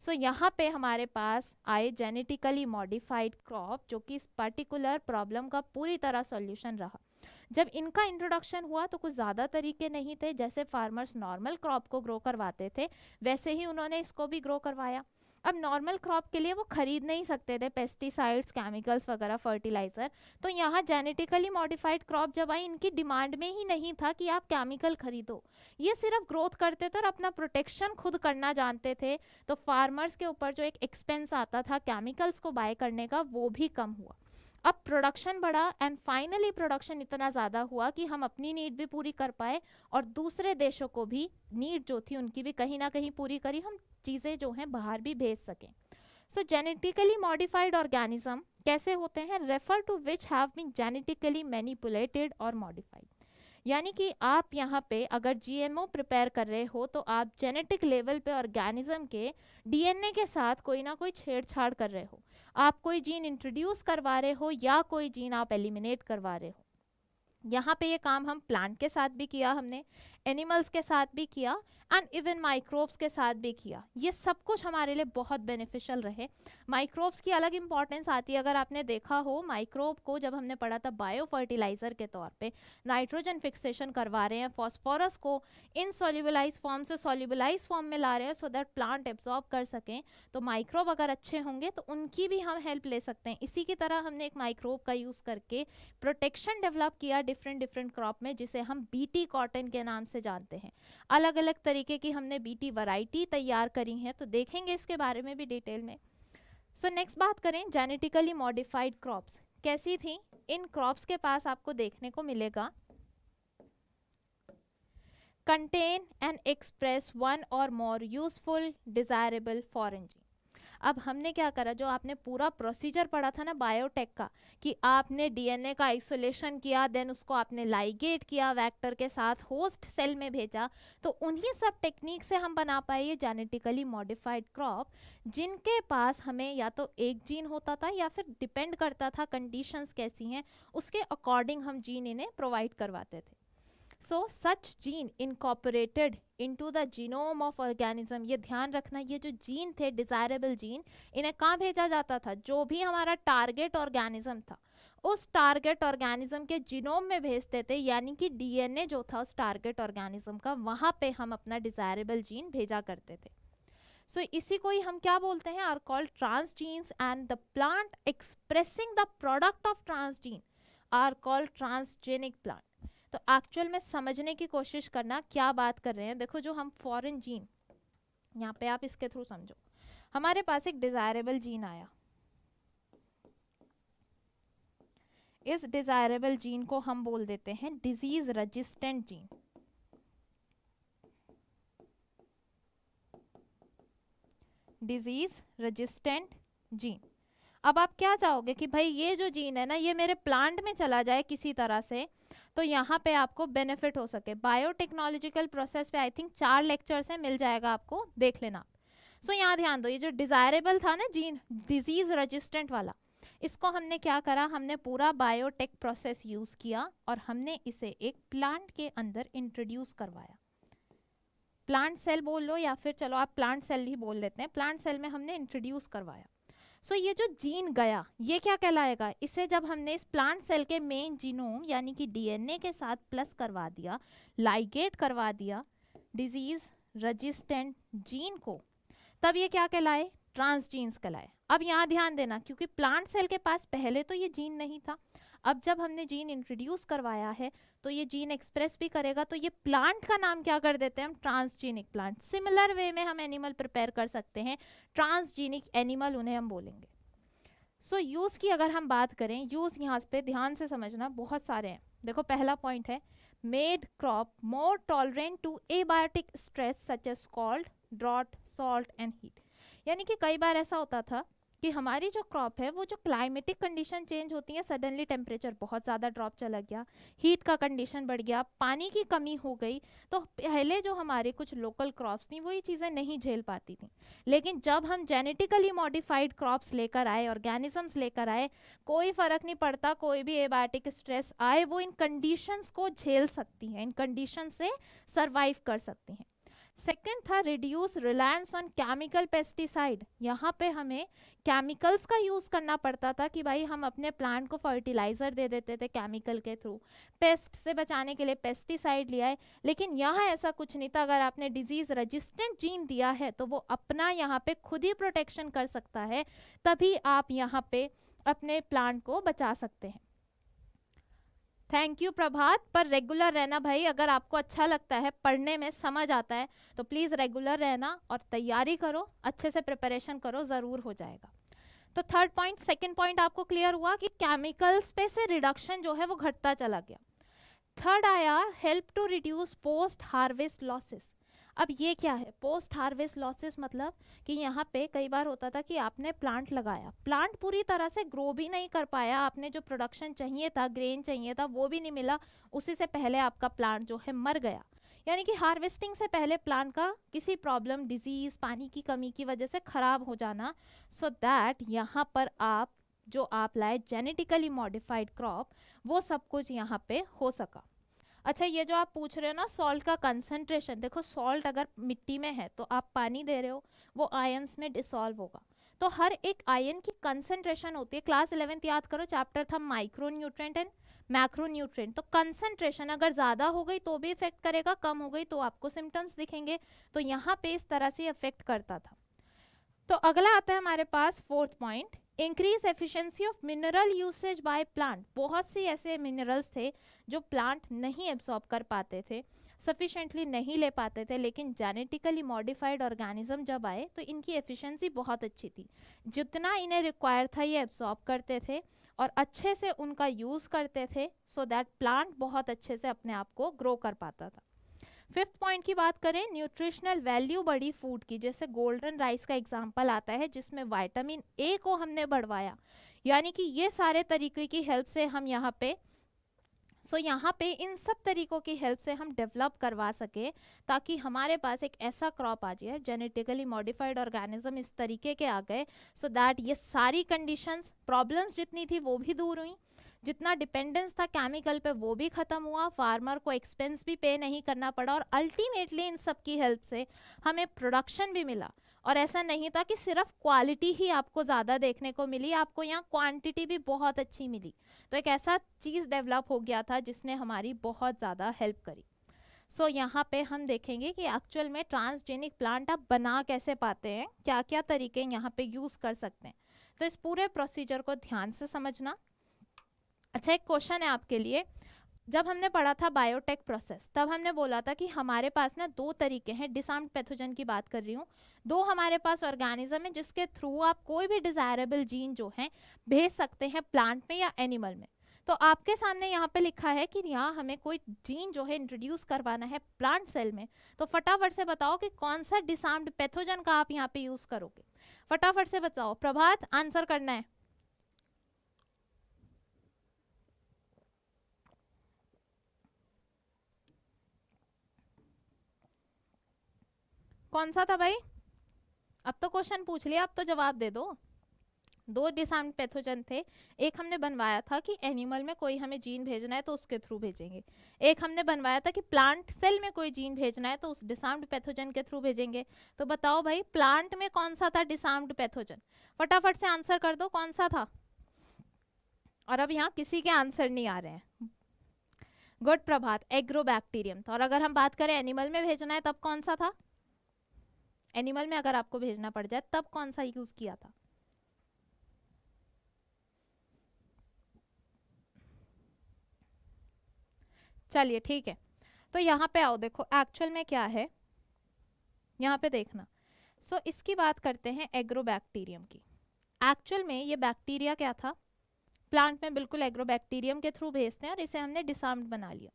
सो so, यहाँ पे हमारे पास आए जेनेटिकली मॉडिफाइड क्रॉप जो कि इस पर्टिकुलर प्रॉब्लम का पूरी तरह सॉल्यूशन रहा जब इनका इंट्रोडक्शन हुआ तो कुछ ज़्यादा तरीके नहीं थे जैसे फार्मर्स नॉर्मल क्रॉप को ग्रो करवाते थे वैसे ही उन्होंने इसको भी ग्रो करवाया अब नॉर्मल क्रॉप के लिए वो खरीद नहीं सकते थे पेस्टिसाइड्स केमिकल्स वगैरह फर्टिलाइज़र तो यहाँ जेनेटिकली मॉडिफाइड क्रॉप जब आई इनकी डिमांड में ही नहीं था कि आप केमिकल खरीदो ये सिर्फ ग्रोथ करते थे और अपना प्रोटेक्शन खुद करना जानते थे तो फार्मर्स के ऊपर जो एक एक्सपेंस आता था केमिकल्स को बाय करने का वो भी कम हुआ अब प्रोडक्शन बढ़ा एंड फाइनली प्रोडक्शन इतना ज़्यादा हुआ कि हम अपनी नीड भी पूरी कर पाए और दूसरे देशों को भी नीड जो थी उनकी भी कहीं ना कहीं पूरी करी हम चीज़ें जो हैं बाहर भी भेज सकें सो जेनेटिकली मॉडिफाइड ऑर्गेनिज्म कैसे होते हैं refer to which have been genetically manipulated और मॉडिफाइड यानी कि आप यहाँ पे अगर जीएमओ प्रिपेयर कर रहे हो तो आप जेनेटिक लेवल पे ऑर्गेनिज्म के डीएनए के साथ कोई ना कोई छेड़छाड़ कर रहे हो आप कोई जीन इंट्रोड्यूस करवा रहे हो या कोई जीन आप एलिमिनेट करवा रहे हो यहाँ पे ये काम हम प्लांट के साथ भी किया हमने एनिमल्स के साथ भी किया एंड इवन माइक्रोब्स के साथ भी किया ये सब कुछ हमारे लिए बहुत बेनिफिशियल रहे माइक्रोब्स की अलग इंपॉर्टेंस आती है अगर आपने देखा हो माइक्रोब को जब हमने पढ़ा था बायो फर्टिलाइज़र के तौर पे नाइट्रोजन फिक्सेशन करवा रहे हैं फॉस्फोरस को इनसॉल्यूबलाइज फॉर्म से सोल्यूबलाइज फॉर्म में ला रहे हैं सो दैट प्लांट एब्जॉर्ब कर सकें तो माइक्रोब अगर अच्छे होंगे तो उनकी भी हम हेल्प ले सकते हैं इसी की तरह हमने एक माइक्रोब का यूज़ करके प्रोटेक्शन डेवलप किया डिफरेंट डिफरेंट क्रॉप में जिसे हम टी कॉटन के नाम से जानते हैं अलग अलग तरीके की हमने बीटी वैरायटी तैयार करी है तो देखेंगे इसके बारे में भी डिटेल में सो so, नेक्स्ट बात करें जेनेटिकली मॉडिफाइड क्रॉप्स कैसी थी इन क्रॉप्स के पास आपको देखने को मिलेगा कंटेन एंड एक्सप्रेस वन और more useful desirable foreign gene अब हमने क्या करा जो आपने पूरा प्रोसीजर पढ़ा था ना बायोटेक का कि आपने डीएनए का आइसोलेशन किया देन उसको आपने लाइगेट किया वैक्टर के साथ होस्ट सेल में भेजा तो उन्हीं सब टेक्निक से हम बना पाए ये जेनेटिकली मॉडिफाइड क्रॉप जिनके पास हमें या तो एक जीन होता था या फिर डिपेंड करता था कंडीशंस कैसी हैं उसके अकॉर्डिंग हम जीन इन्हें प्रोवाइड करवाते थे so such gene incorporated into the genome of organism ये ध्यान रखना ये जो जीन थे डिजायरेबल जीन इन्हें कहाँ भेजा जाता था जो भी हमारा टारगेट ऑर्गेनिज्म था उस टारगेट ऑर्गेनिज्म के जीनोम में भेजते थे यानी कि डीएनए जो था उस टारगेट ऑर्गेनिज्म का वहाँ पे हम अपना डिजायरेबल जीन भेजा करते थे सो so, इसी को ही हम क्या बोलते हैं are called transgenes and the plant expressing the product of transgene are called transgenic plant तो एक्चुअल में समझने की कोशिश करना क्या बात कर रहे हैं देखो जो हम फॉरेन जीन यहाँ पे आप इसके थ्रू समझो हमारे पास एक डिज़ायरेबल जीन आया इस डिज़ायरेबल जीन को हम बोल देते हैं disease resistant gene disease resistant gene अब आप क्या चाहोगे कि भाई ये जो जीन है ना ये मेरे प्लांट में चला जाए किसी तरह से तो यहाँ पे आपको बेनिफिट हो सके बायोटेक्नोलॉजिकल प्रोसेस पे आई थिंक चार लेक्चर से मिल जाएगा आपको देख लेना सो so, यहाँ ध्यान दो ये जो डिज़ायरेबल था ना जीन डिजीज़ रजिस्टेंट वाला इसको हमने क्या करा हमने पूरा बायोटेक प्रोसेस यूज़ किया और हमने इसे एक प्लांट के अंदर इंट्रोड्यूस करवाया प्लांट सेल बोल लो या फिर चलो आप प्लांट सेल ही बोल लेते हैं प्लांट सेल में हमने इंट्रोड्यूस करवाया सो so, ये जो जीन गया ये क्या कहलाएगा इसे जब हमने इस प्लांट सेल के मेन जीनोम यानी कि डीएनए के साथ प्लस करवा दिया लाइगेट करवा दिया डिजीज रजिस्टेंट जीन को तब ये क्या कहलाए ट्रांसजीन्स कहलाए अब यहाँ ध्यान देना क्योंकि प्लांट सेल के पास पहले तो ये जीन नहीं था अब जब हमने जीन इंट्रोड्यूस करवाया है तो ये जीन एक्सप्रेस भी करेगा तो ये प्लांट का नाम क्या कर देते हैं हम ट्रांसजीनिक प्लांट सिमिलर वे में हम एनिमल प्रिपेयर कर सकते हैं ट्रांसजीनिक एनिमल उन्हें हम बोलेंगे सो so, यूज़ की अगर हम बात करें यूज़ यहाँ पे ध्यान से समझना बहुत सारे हैं देखो पहला पॉइंट है made crop more tolerant to abiotic stress such as cold drought salt and heat यानी कि कई बार ऐसा होता था कि हमारी जो क्रॉप है वो जो क्लाइमेटिक कंडीशन चेंज होती है सडनली टेम्परेचर बहुत ज़्यादा ड्रॉप चला गया हीट का कंडीशन बढ़ गया पानी की कमी हो गई तो पहले जो हमारे कुछ लोकल क्रॉप्स थी वो ये चीज़ें नहीं झेल पाती थी लेकिन जब हम जेनेटिकली मॉडिफाइड क्रॉप्स लेकर आए ऑर्गेनिजम्स लेकर आए कोई फ़र्क नहीं पड़ता कोई भी एबायोटिक स्ट्रेस आए वो इन कंडीशंस को झेल सकती हैं इन कंडीशन से सर्वाइव कर सकती हैं सेकेंड था reduce reliance on chemical pesticide यहाँ पे हमें केमिकल्स का यूज़ करना पड़ता था कि भाई हम अपने प्लांट को फर्टिलाइज़र दे देते थे केमिकल के थ्रू पेस्ट से बचाने के लिए पेस्टिसाइड लिया है लेकिन यहाँ ऐसा कुछ नहीं था अगर आपने डिजीज़ रजिस्टेंट जीन दिया है तो वो अपना यहाँ पे खुद ही प्रोटेक्शन कर सकता है तभी आप यहाँ पे अपने प्लांट को बचा सकते हैं थैंक यू प्रभात पर रेगुलर रहना भाई अगर आपको अच्छा लगता है पढ़ने में समझ आता है तो प्लीज़ रेगुलर रहना और तैयारी करो अच्छे से प्रिपरेशन करो ज़रूर हो जाएगा तो थर्ड पॉइंट सेकंड पॉइंट आपको क्लियर हुआ कि केमिकल्स पे से रिडक्शन जो है वो घटता चला गया थर्ड आया help to reduce post harvest losses अब ये क्या है पोस्ट हार्वेस्ट लॉसेस मतलब कि यहाँ पे कई बार होता था कि आपने प्लांट लगाया प्लांट पूरी तरह से ग्रो भी नहीं कर पाया आपने जो प्रोडक्शन चाहिए था ग्रेन चाहिए था वो भी नहीं मिला उसी से पहले आपका प्लांट जो है मर गया यानी कि हार्वेस्टिंग से पहले प्लांट का किसी प्रॉब्लम डिजीज़ पानी की कमी की वजह से ख़राब हो जाना सो so दैट यहाँ पर आप जो आप लाए जेनेटिकली मॉडिफाइड क्रॉप वो सब कुछ यहाँ पे हो सका अच्छा ये जो आप पूछ रहे हो ना सॉल्ट का कंसनट्रेशन देखो सॉल्ट अगर मिट्टी में है तो आप पानी दे रहे हो वो आयंस में डिसॉल्व होगा तो हर एक आयन की कंसनट्रेशन होती है क्लास इलेवेंथ याद करो चैप्टर था micro nutrient and macro nutrient तो कंसनट्रेशन अगर ज़्यादा हो गई तो भी इफेक्ट करेगा कम हो गई तो आपको सिम्टम्स दिखेंगे तो यहाँ पे इस तरह से इफेक्ट करता था तो अगला आता है हमारे पास fourth point increase efficiency of mineral usage by plant बहुत से ऐसे मिनरल्स थे जो प्लांट नहीं एब्जॉर्ब कर पाते थे सफिशेंटली नहीं ले पाते थे लेकिन जेनेटिकली मॉडिफाइड ऑर्गेनिज्म जब आए तो इनकी एफिशिएंसी बहुत अच्छी थी जितना इन्हें रिक्वायर था ये एब्जॉर्ब करते थे और अच्छे से उनका यूज़ करते थे सो दैट प्लांट बहुत अच्छे से अपने आप को ग्रो कर पाता था फिफ्थ पॉइंट की बात करें न्यूट्रिशनल वैल्यू बढ़ी फूड की जैसे गोल्डन राइस का एग्जाम्पल आता है जिसमें वाइटामिन ए को हमने बढ़वाया यानी कि ये सारे तरीके की हेल्प से हम यहाँ पे सो so, यहाँ पे इन सब तरीकों की हेल्प से हम डेवलप करवा सके ताकि हमारे पास एक ऐसा क्रॉप आ जाए जेनेटिकली मॉडिफाइड ऑर्गेनिज्म इस तरीके के आ गए सो so दैट ये सारी कंडीशंस प्रॉब्लम्स जितनी थी वो भी दूर हुई जितना डिपेंडेंस था केमिकल पे वो भी ख़त्म हुआ फार्मर को एक्सपेंस भी पे नहीं करना पड़ा और अल्टीमेटली इन सब की हेल्प से हमें प्रोडक्शन भी मिला और ऐसा नहीं था कि सिर्फ क्वालिटी ही आपको ज़्यादा देखने को मिली आपको यहाँ क्वांटिटी भी बहुत अच्छी मिली तो एक ऐसा चीज़ डेवलप हो गया था जिसने हमारी बहुत ज़्यादा हेल्प करी सो so, यहाँ पे हम देखेंगे कि एक्चुअल में ट्रांसजेनिक प्लांट आप बना कैसे पाते हैं क्या क्या तरीके यहाँ पे यूज़ कर सकते हैं तो इस पूरे प्रोसीजर को ध्यान से समझना अच्छा एक क्वेश्चन है आपके लिए जब हमने पढ़ा था बायोटेक प्रोसेस तब हमने बोला था कि हमारे पास ना दो तरीके हैं डिसआर्म्ड पैथोजन की बात कर रही हूँ दो हमारे पास ऑर्गेनिज्म है जिसके थ्रू आप कोई भी डिजायरेबल जीन जो है भेज सकते हैं प्लांट में या एनिमल में तो आपके सामने यहाँ पे लिखा है कि यहाँ हमें कोई जीन जो है इंट्रोड्यूस करवाना है प्लांट सेल में तो फटाफट से बताओ कि कौन सा डिसआर्म्ड पैथोजन का आप यहाँ पे यूज़ करोगे फटाफट से बताओ प्रभात आंसर करना है कौन सा था भाई अब तो क्वेश्चन पूछ लिया अब तो जवाब दे दो दो डिसाम पैथोजन थे एक हमने बनवाया था कि एनिमल में कोई हमें जीन भेजना है तो उसके थ्रू भेजेंगे एक हमने बनवाया था कि प्लांट सेल में कोई जीन भेजना है तो उस डिसाम्ड पैथोजन के थ्रू भेजेंगे तो बताओ भाई प्लांट में कौन सा था डिसाम्ड पैथोजन फटाफट से आंसर कर दो कौन सा था और अब यहाँ किसी के आंसर नहीं आ रहे हैं गुड प्रभात बैक्टीरियम था और अगर हम बात करें एनिमल में भेजना है तब कौन सा था एनिमल में अगर आपको भेजना पड़ जाए तब कौन सा यूज किया था चलिए ठीक है तो यहाँ पे आओ देखो एक्चुअल में क्या है यहाँ पे देखना सो so, इसकी बात करते हैं एग्रोबैक्टीरियम की एक्चुअल में ये बैक्टीरिया क्या था प्लांट में बिल्कुल एग्रोबैक्टीरियम के थ्रू भेजते हैं और इसे हमने डिसार्म्ड बना लिया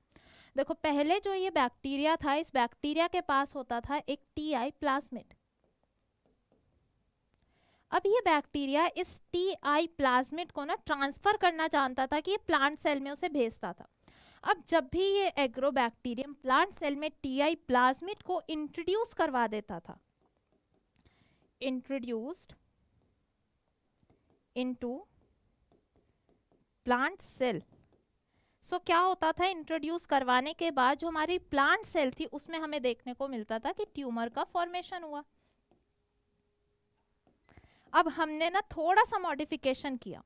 देखो पहले जो ये बैक्टीरिया था इस बैक्टीरिया के पास होता था एक टी आई प्लाज्मिड अब ये बैक्टीरिया इस टी आई प्लाज्मिड को ना ट्रांसफ़र करना जानता था कि ये प्लांट सेल में उसे भेजता था अब जब भी ये एग्रो बैक्टीरियम प्लांट सेल में टी आई प्लाज्मिड को इंट्रोड्यूस करवा देता था introduced into plant cell so so, क्या होता था इंट्रोड्यूस करवाने के बाद जो हमारी प्लांट सेल थी उसमें हमें देखने को मिलता था कि ट्यूमर का फॉर्मेशन हुआ अब हमने ना थोड़ा सा मॉडिफिकेशन किया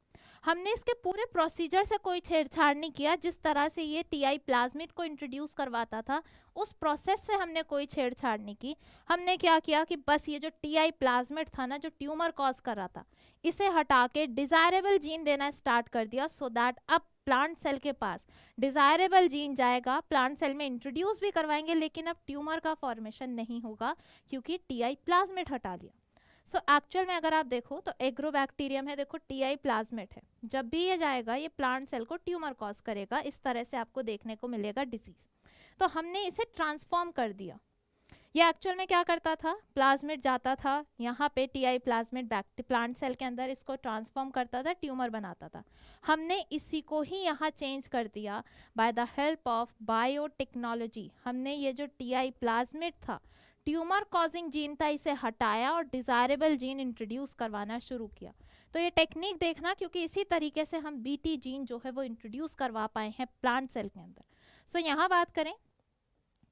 हमने इसके पूरे प्रोसीजर से कोई छेड़छाड़ नहीं किया जिस तरह से ये टीआई प्लाज्मिड को इंट्रोड्यूस करवाता था उस प्रोसेस से हमने कोई छेड़छाड़ नहीं की हमने क्या किया कि बस ये जो टीआई प्लाज्मिड था ना जो ट्यूमर कॉज कर रहा था इसे हटा के डिजायरेबल जीन देना स्टार्ट कर दिया सो दैट अब प्लांट सेल के पास डिजायरेबल जीन जाएगा प्लांट सेल में इंट्रोड्यूस भी करवाएंगे लेकिन अब ट्यूमर का फॉर्मेशन नहीं होगा क्योंकि टी आई प्लाज्मेट हटा दिया सो so, एक्चुअल में अगर आप देखो तो एग्रोबैक्टीरियम है देखो टी आई प्लाज्मेट है जब भी ये जाएगा ये प्लांट सेल को ट्यूमर कॉज करेगा इस तरह से आपको देखने को मिलेगा डिसीज तो हमने इसे ट्रांसफॉर्म कर दिया ये एक्चुअल में क्या करता था प्लाज्मिड जाता था यहाँ पे T I plasmid plant cell के अंदर इसको ट्रांसफॉर्म करता था ट्यूमर बनाता था हमने इसी को ही यहाँ चेंज कर दिया by the help of biotechnology हमने ये जो टी आई प्लाज्मिड था ट्यूमर कॉजिंग जीन था इसे हटाया और डिज़ायरेबल जीन इंट्रोड्यूस करवाना शुरू किया तो ये टेक्निक देखना क्योंकि इसी तरीके से हम टी जीन जो है वो इंट्रोड्यूस करवा पाए हैं प्लांट सेल के अंदर सो so, यहाँ बात करें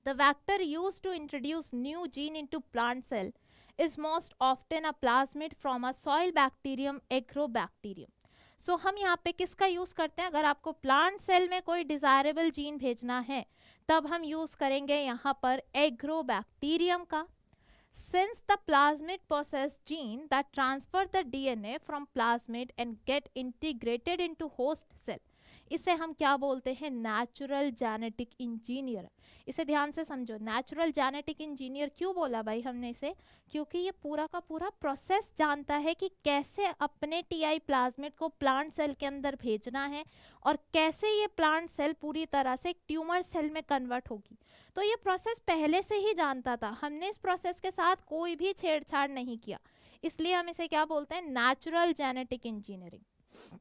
The vector used to introduce new gene into plant cell is most often a plasmid from a soil bacterium agrobacterium. So so, हम यहाँ पे किसका यूज़ करते हैं अगर आपको प्लांट सेल में कोई डिज़ायरेबल जीन भेजना है तब हम यूज़ करेंगे यहाँ पर एग्रोबैक्टीरियम का since the plasmid possess gene that transfer the DNA from plasmid and get integrated into host cell इसे हम क्या बोलते हैं नेचुरल जेनेटिक इंजीनियर इसे ध्यान से समझो नेचुरल जेनेटिक इंजीनियर क्यों बोला भाई हमने इसे क्योंकि ये पूरा का पूरा प्रोसेस जानता है कि कैसे अपने टीआई प्लाज्मिड को प्लांट सेल के अंदर भेजना है और कैसे ये प्लांट सेल पूरी तरह से ट्यूमर सेल में कन्वर्ट होगी तो ये प्रोसेस पहले से ही जानता था हमने इस प्रोसेस के साथ कोई भी छेड़छाड़ नहीं किया इसलिए हम इसे क्या बोलते हैं natural genetic engineering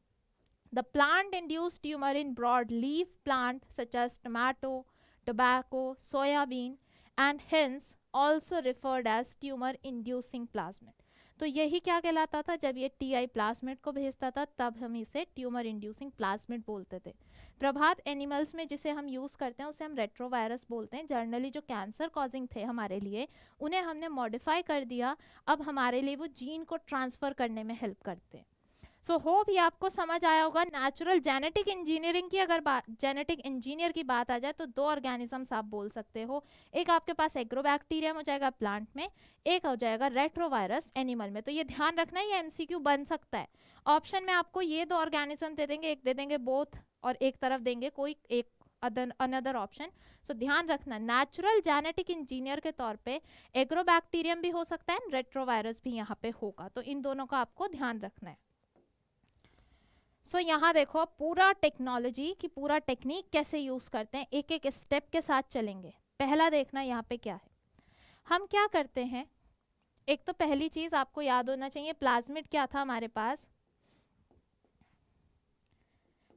The plant-induced tumor in leave plant such as tomato, tobacco, soybean and hence also referred as tumor-inducing plasmid. तो यही क्या कहलाता था जब ये टी आई प्लाज्मेट को भेजता था तब हम इसे ट्यूमर इंड्यूसिंग प्लाज्मिट बोलते थे प्रभात एनिमल्स में जिसे हम यूज़ करते हैं उसे हम रेट्रोवायरस बोलते हैं जर्नली जो कैंसर कॉजिंग थे हमारे लिए उन्हें हमने मॉडिफाई कर दिया अब हमारे लिए वो जीन को ट्रांसफ़र करने में हेल्प करते हैं सो होप ये आपको समझ आया होगा नेचुरल जेनेटिक इंजीनियरिंग की अगर बात जेनेटिक इंजीनियर की बात आ जाए तो दो ऑर्गेनिजम्स आप बोल सकते हो एक आपके पास एग्रोबैक्टीरियम हो जाएगा प्लांट में एक हो जाएगा रेट्रोवायरस एनिमल में तो ये ध्यान रखना ये एमसीक्यू बन सकता है ऑप्शन में आपको ये दो ऑर्गेनिज्म दे देंगे एक दे देंगे बोथ और एक तरफ देंगे कोई एक अनदर ऑप्शन सो ध्यान रखना नेचुरल जेनेटिक इंजीनियर के तौर पे एग्रोबैक्टीरियम भी हो सकता है रेट्रोवायरस भी यहाँ पे होगा तो इन दोनों का आपको ध्यान रखना है सो so, यहाँ देखो पूरा टेक्नोलॉजी की पूरा टेक्निक कैसे यूज़ करते हैं एक एक स्टेप के साथ चलेंगे पहला देखना यहाँ पे क्या है हम क्या करते हैं एक तो पहली चीज़ आपको याद होना चाहिए प्लाज्मिड क्या था हमारे पास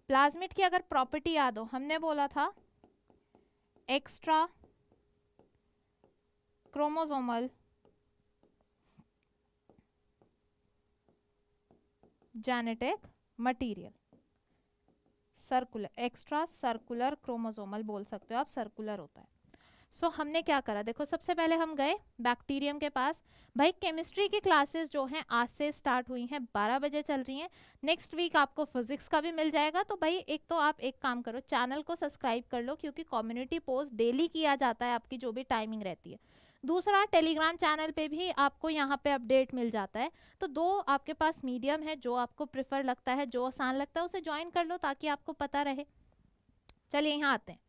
प्लाज्मिड की अगर प्रॉपर्टी याद हो हमने बोला था extra chromosomal genetic material circular extra circular chromosomal बोल सकते हो आप सर्कुलर होता है सो so, हमने क्या करा देखो सबसे पहले हम गए बैक्टीरियम के पास भाई केमिस्ट्री की क्लासेस जो हैं आज से स्टार्ट हुई हैं 12 बजे चल रही हैं नेक्स्ट वीक आपको फिजिक्स का भी मिल जाएगा तो भाई एक तो आप एक काम करो चैनल को सब्सक्राइब कर लो क्योंकि कम्युनिटी पोस्ट डेली किया जाता है आपकी जो भी टाइमिंग रहती है दूसरा टेलीग्राम चैनल पे भी आपको यहाँ पे अपडेट मिल जाता है तो दो आपके पास मीडियम है जो आपको प्रेफर लगता है जो आसान लगता है उसे ज्वाइन कर लो ताकि आपको पता रहे चलिए यहाँ आते हैं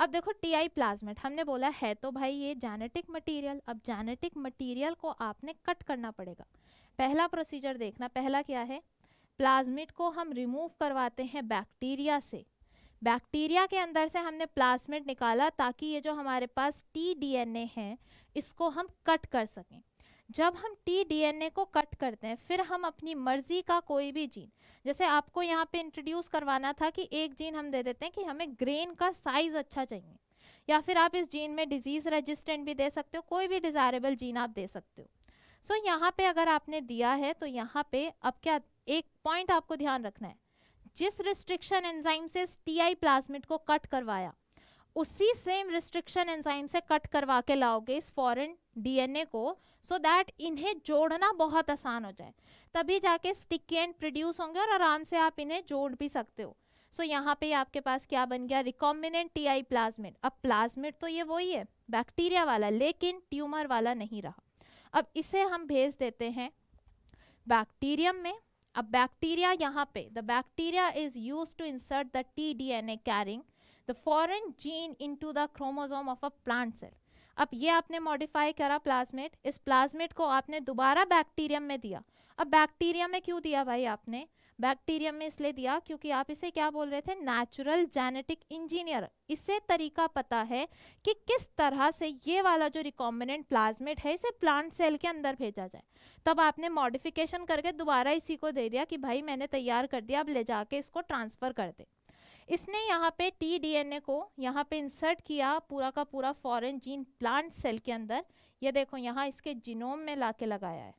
अब देखो टी आई प्लाज्मेट हमने बोला है तो भाई ये जेनेटिक मटीरियल अब जेनेटिक मटीरियल को आपने कट करना पड़ेगा पहला प्रोसीजर देखना पहला क्या है प्लाज्मिट को हम रिमूव करवाते हैं बैक्टीरिया से बैक्टीरिया के अंदर से हमने प्लास्मिड निकाला ताकि ये जो हमारे पास टी डीएनए है इसको हम कट कर सकें जब हम टी डीएनए को कट करते हैं फिर हम अपनी मर्जी का कोई भी जीन जैसे आपको यहाँ पे इंट्रोड्यूस करवाना था कि एक जीन हम दे देते हैं कि हमें ग्रेन का साइज अच्छा चाहिए या फिर आप इस जीन में डिजीज़ रजिस्टेंट भी दे सकते हो कोई भी डिज़ायरेबल जीन आप दे सकते हो सो so, यहाँ पे अगर आपने दिया है तो यहाँ पे अब क्या एक पॉइंट आपको ध्यान रखना है जिस रिस्ट्रिक्शन एंजाइम से टीआई प्लाज्मिड को कट करवाया उसी सेम रिस्ट्रिक्शन एंजाइम से कट करवा के लाओगे इस फॉरेन डीएनए को सो so दैट इन्हें जोड़ना बहुत आसान हो जाए तभी जाके स्टिक एंड प्रोड्यूस होंगे और आराम से आप इन्हें जोड़ भी सकते हो सो so यहाँ पे आपके पास क्या बन गया रिकॉम्बिनेंट टी आई प्लाज्मिड अब प्लाज्मिड तो ये वही है बैक्टीरिया वाला लेकिन ट्यूमर वाला नहीं रहा अब इसे हम भेज देते हैं बैक्टीरियम में अब बैक्टीरिया यहाँ पे the bacteria is use to insert the T D N A carrying the foreign gene in to the chromosome of a plant cell अब ये आपने मॉडिफाई करा प्लाज्मेट इस प्लाज्मेट को आपने दोबारा बैक्टीरियम में दिया अब बैक्टीरिया में क्यों दिया भाई आपने बैक्टीरियम में इसलिए दिया क्योंकि आप इसे क्या बोल रहे थे नेचुरल जेनेटिक इंजीनियर इससे तरीका पता है कि किस तरह से ये वाला जो रिकॉम्बिनेंट प्लाज्मेट है इसे प्लांट सेल के अंदर भेजा जाए तब आपने मॉडिफिकेशन करके दोबारा इसी को दे दिया कि भाई मैंने तैयार कर दिया अब ले जाके इसको ट्रांसफ़र कर दे इसने यहाँ पे टी डी एन ए को यहाँ पे इंसर्ट किया पूरा का पूरा फॉरेन जीन प्लांट सेल के अंदर ये देखो यहाँ इसके जीनोम में लाके लगाया है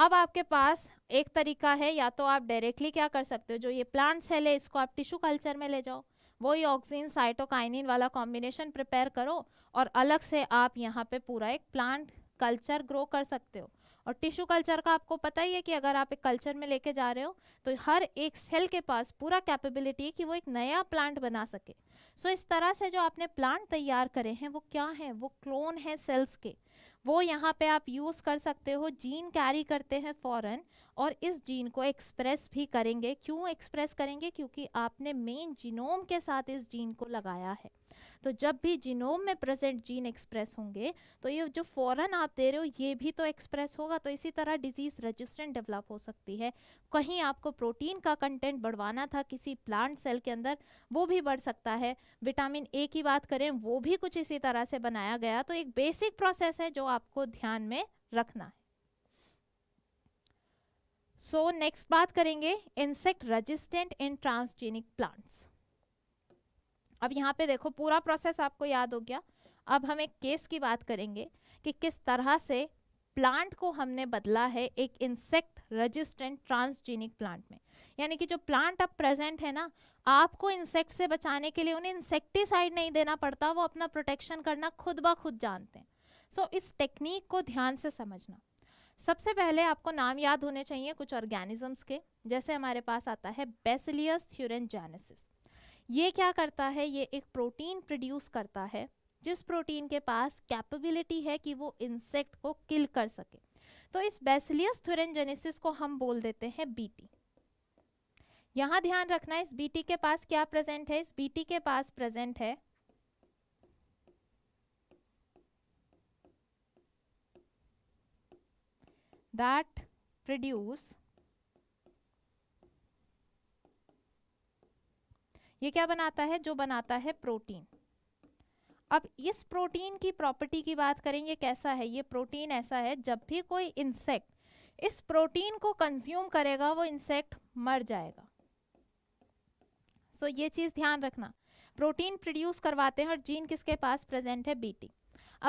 अब आपके पास एक तरीका है या तो आप डायरेक्टली क्या कर सकते हो जो ये प्लांट सेल है इसको आप टिश्यू कल्चर में ले जाओ वही ऑक्सीजन साइटोकाइनिन वाला कॉम्बिनेशन प्रिपेयर करो और अलग से आप यहाँ पे पूरा एक प्लांट कल्चर ग्रो कर सकते हो और टिश्यू कल्चर का आपको पता ही है कि अगर आप एक कल्चर में लेके जा रहे हो तो हर एक सेल के पास पूरा कैपेबिलिटी है कि वो एक नया प्लांट बना सके सो so, इस तरह से जो आपने प्लांट तैयार करे हैं वो क्या है वो क्लोन है सेल्स के वो यहाँ पे आप यूज़ कर सकते हो जीन कैरी करते हैं फॉरन और इस जीन को एक्सप्रेस भी करेंगे क्यों एक्सप्रेस करेंगे क्योंकि आपने मेन जीनोम के साथ इस जीन को लगाया है तो जब भी जीनोम में प्रेजेंट जीन एक्सप्रेस होंगे तो ये जो फॉरन आप दे रहे हो ये भी तो एक्सप्रेस होगा तो इसी तरह डिजीज़ रजिस्टेंट डेवलप हो सकती है कहीं आपको प्रोटीन का कंटेंट बढ़वाना था किसी प्लांट सेल के अंदर वो भी बढ़ सकता है विटामिन ए की बात करें वो भी कुछ इसी तरह से बनाया गया तो एक बेसिक प्रोसेस है जो आपको ध्यान में रखना है सो so, नेक्स्ट बात करेंगे insect resistant in transgenic plants अब यहाँ पे देखो पूरा प्रोसेस आपको याद हो गया अब हम एक केस की बात करेंगे कि किस तरह से प्लांट को हमने बदला है एक इंसेक्ट रजिस्टेंट ट्रांसजीनिक प्लांट में यानी कि जो प्लांट अब प्रेजेंट है ना आपको इंसेक्ट से बचाने के लिए उन्हें इंसेक्टिसाइड नहीं देना पड़ता वो अपना प्रोटेक्शन करना खुद ब खुद जानते हैं सो so, इस टेक्निक को ध्यान से समझना सबसे पहले आपको नाम याद होने चाहिए कुछ ऑर्गेनिजम्स के जैसे हमारे पास आता है बेसिलियस थ्यूरन जेनेसिस ये क्या करता है ये एक प्रोटीन प्रोड्यूस करता है जिस प्रोटीन के पास कैपेबिलिटी है कि वो इंसेक्ट को किल कर सके तो इस बेसिलियस थुरनजेनेसिस को हम बोल देते हैं बीटी यहाँ ध्यान रखना इस बीटी के पास क्या प्रेजेंट है इस बीटी के पास प्रेजेंट है दैट प्रोड्यूस ये क्या बनाता है जो बनाता है प्रोटीन अब इस प्रोटीन की प्रॉपर्टी की बात करें ये कैसा है ये प्रोटीन ऐसा है जब भी कोई इंसेक्ट इस प्रोटीन को कंज्यूम करेगा वो इंसेक्ट मर जाएगा सो so, ये चीज़ ध्यान रखना प्रोटीन प्रोड्यूस करवाते हैं और जीन किसके पास प्रेजेंट है बीटी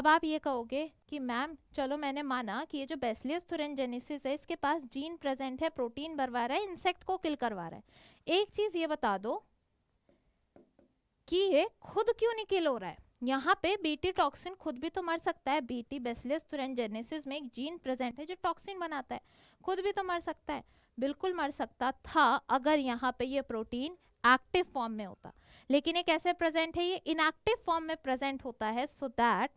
अब आप ये कहोगे कि मैम चलो मैंने माना कि ये जो बेसलियस थुरेनजेनेसिस है इसके पास जीन प्रेजेंट है प्रोटीन बनवा रहा है इंसेक्ट को किल करवा रहा है एक चीज़ ये बता दो कि ये खुद क्यों निकेल हो रहा है यहाँ पे बीटी टॉक्सिन खुद भी तो मर सकता है बीटी बेसिलस थुरेंजेनेसिस में एक जीन प्रेजेंट है जो टॉक्सिन बनाता है खुद भी तो मर सकता है बिल्कुल मर सकता था अगर यहाँ पे ये प्रोटीन एक्टिव फॉर्म में होता लेकिन ये कैसे प्रेजेंट है ये इनएक्टिव फॉर्म में प्रेजेंट होता है सो दैट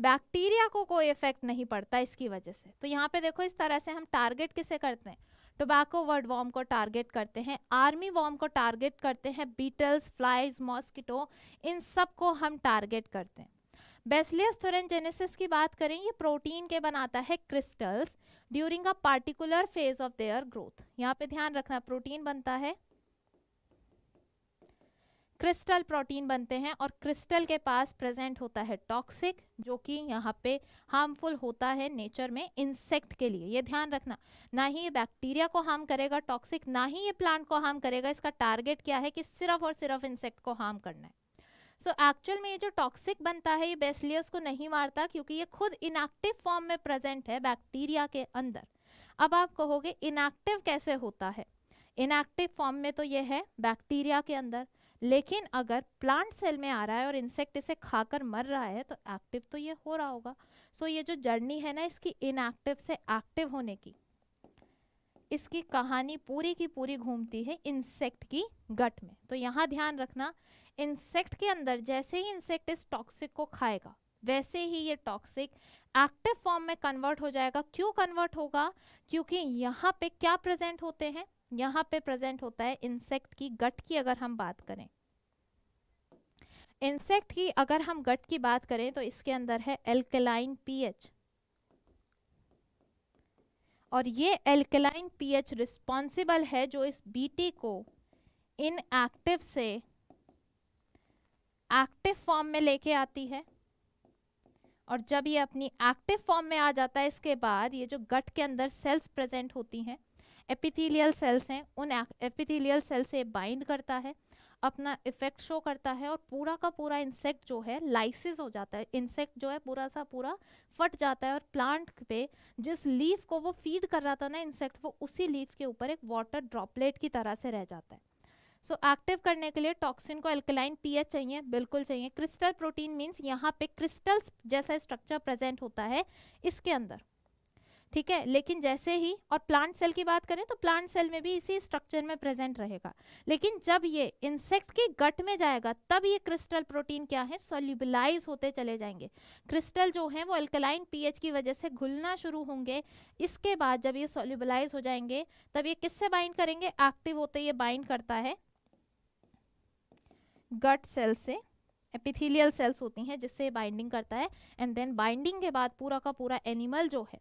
बैक्टीरिया को कोई इफेक्ट नहीं पड़ता इसकी वजह से तो यहाँ पे देखो इस तरह से हम टारगेट किसे करते हैं टोबैको वर्ड वर्डवॉर्म को टारगेट करते हैं आर्मी वॉर्म को टारगेट करते हैं बीटल्स फ्लाइज मॉस्किटो इन सब को हम टारगेट करते हैं बेसलियस थोरेंजेनेसिस की बात करें ये प्रोटीन के बनाता है crystals during a particular phase of their growth यहाँ पे ध्यान रखना प्रोटीन बनता है क्रिस्टल प्रोटीन बनते हैं और क्रिस्टल के पास प्रेजेंट होता है टॉक्सिक जो कि यहाँ पे हार्मफुल होता है नेचर में इंसेक्ट के लिए ये ध्यान रखना ना ही ये बैक्टीरिया को हार्म करेगा टॉक्सिक ना ही ये प्लांट को हार्म करेगा इसका टारगेट क्या है कि सिर्फ और सिर्फ इंसेक्ट को हार्म करना है सो so, एक्चुअल में ये जो टॉक्सिक बनता है ये बेसलियस को नहीं मारता क्योंकि ये खुद इनएक्टिव फॉर्म में प्रेजेंट है बैक्टीरिया के अंदर अब आप कहोगे इनएक्टिव कैसे होता है इनएक्टिव फॉर्म में तो ये है बैक्टीरिया के अंदर लेकिन अगर प्लांट सेल में आ रहा है और इंसेक्ट इसे खाकर मर रहा है तो एक्टिव तो ये हो रहा होगा सो so ये जो जर्नी है ना इसकी इनएक्टिव से एक्टिव होने की इसकी कहानी पूरी की पूरी घूमती है इंसेक्ट की गट में तो यहाँ ध्यान रखना इंसेक्ट के अंदर जैसे ही इंसेक्ट इस टॉक्सिक को खाएगा वैसे ही ये टॉक्सिक एक्टिव फॉर्म में कन्वर्ट हो जाएगा क्यों कन्वर्ट होगा क्योंकि यहाँ पे क्या प्रेजेंट होते हैं यहाँ पे प्रेजेंट होता है इंसेक्ट की गट की अगर हम बात करें इंसेक्ट की अगर हम गट की बात करें तो इसके अंदर है एल्केलाइन पीएच और ये एल्केलाइन पीएच रिस्पॉन्सिबल है जो इस बीटी को इनएक्टिव से एक्टिव फॉर्म में लेके आती है और जब ये अपनी एक्टिव फॉर्म में आ जाता है इसके बाद ये जो गट के अंदर सेल्स प्रेजेंट होती हैं एपिथेलियल सेल्स हैं उन एपिथेलियल सेल से बाइंड करता है अपना इफेक्ट शो करता है और पूरा का पूरा इंसेक्ट जो है लाइसिस हो जाता है इंसेक्ट जो है पूरा सा पूरा फट जाता है और प्लांट पे जिस लीफ को वो फीड कर रहा था ना इंसेक्ट वो उसी लीफ के ऊपर एक वाटर ड्रॉपलेट की तरह से रह जाता है सो so, एक्टिव करने के लिए टॉक्सिन को एल्कलाइन पीएच चाहिए बिल्कुल चाहिए क्रिस्टल प्रोटीन मीन्स यहाँ पे क्रिस्टल्स जैसा स्ट्रक्चर प्रेजेंट होता है इसके अंदर ठीक है लेकिन जैसे ही और प्लांट सेल की बात करें तो प्लांट सेल में भी इसी स्ट्रक्चर में प्रेजेंट रहेगा लेकिन जब ये इंसेक्ट के गट में जाएगा तब ये क्रिस्टल प्रोटीन क्या है सोल्यूबलाइज होते चले जाएंगे क्रिस्टल जो है वो अल्कलाइन पीएच की वजह से घुलना शुरू होंगे इसके बाद जब ये सोल्यूबलाइज हो जाएंगे तब ये किससे बाइंड करेंगे एक्टिव होते ये बाइंड करता है गट सेल से एपिथेलियल सेल्स होती हैं जिससे बाइंडिंग करता है एंड देन बाइंडिंग के बाद पूरा का पूरा एनिमल जो है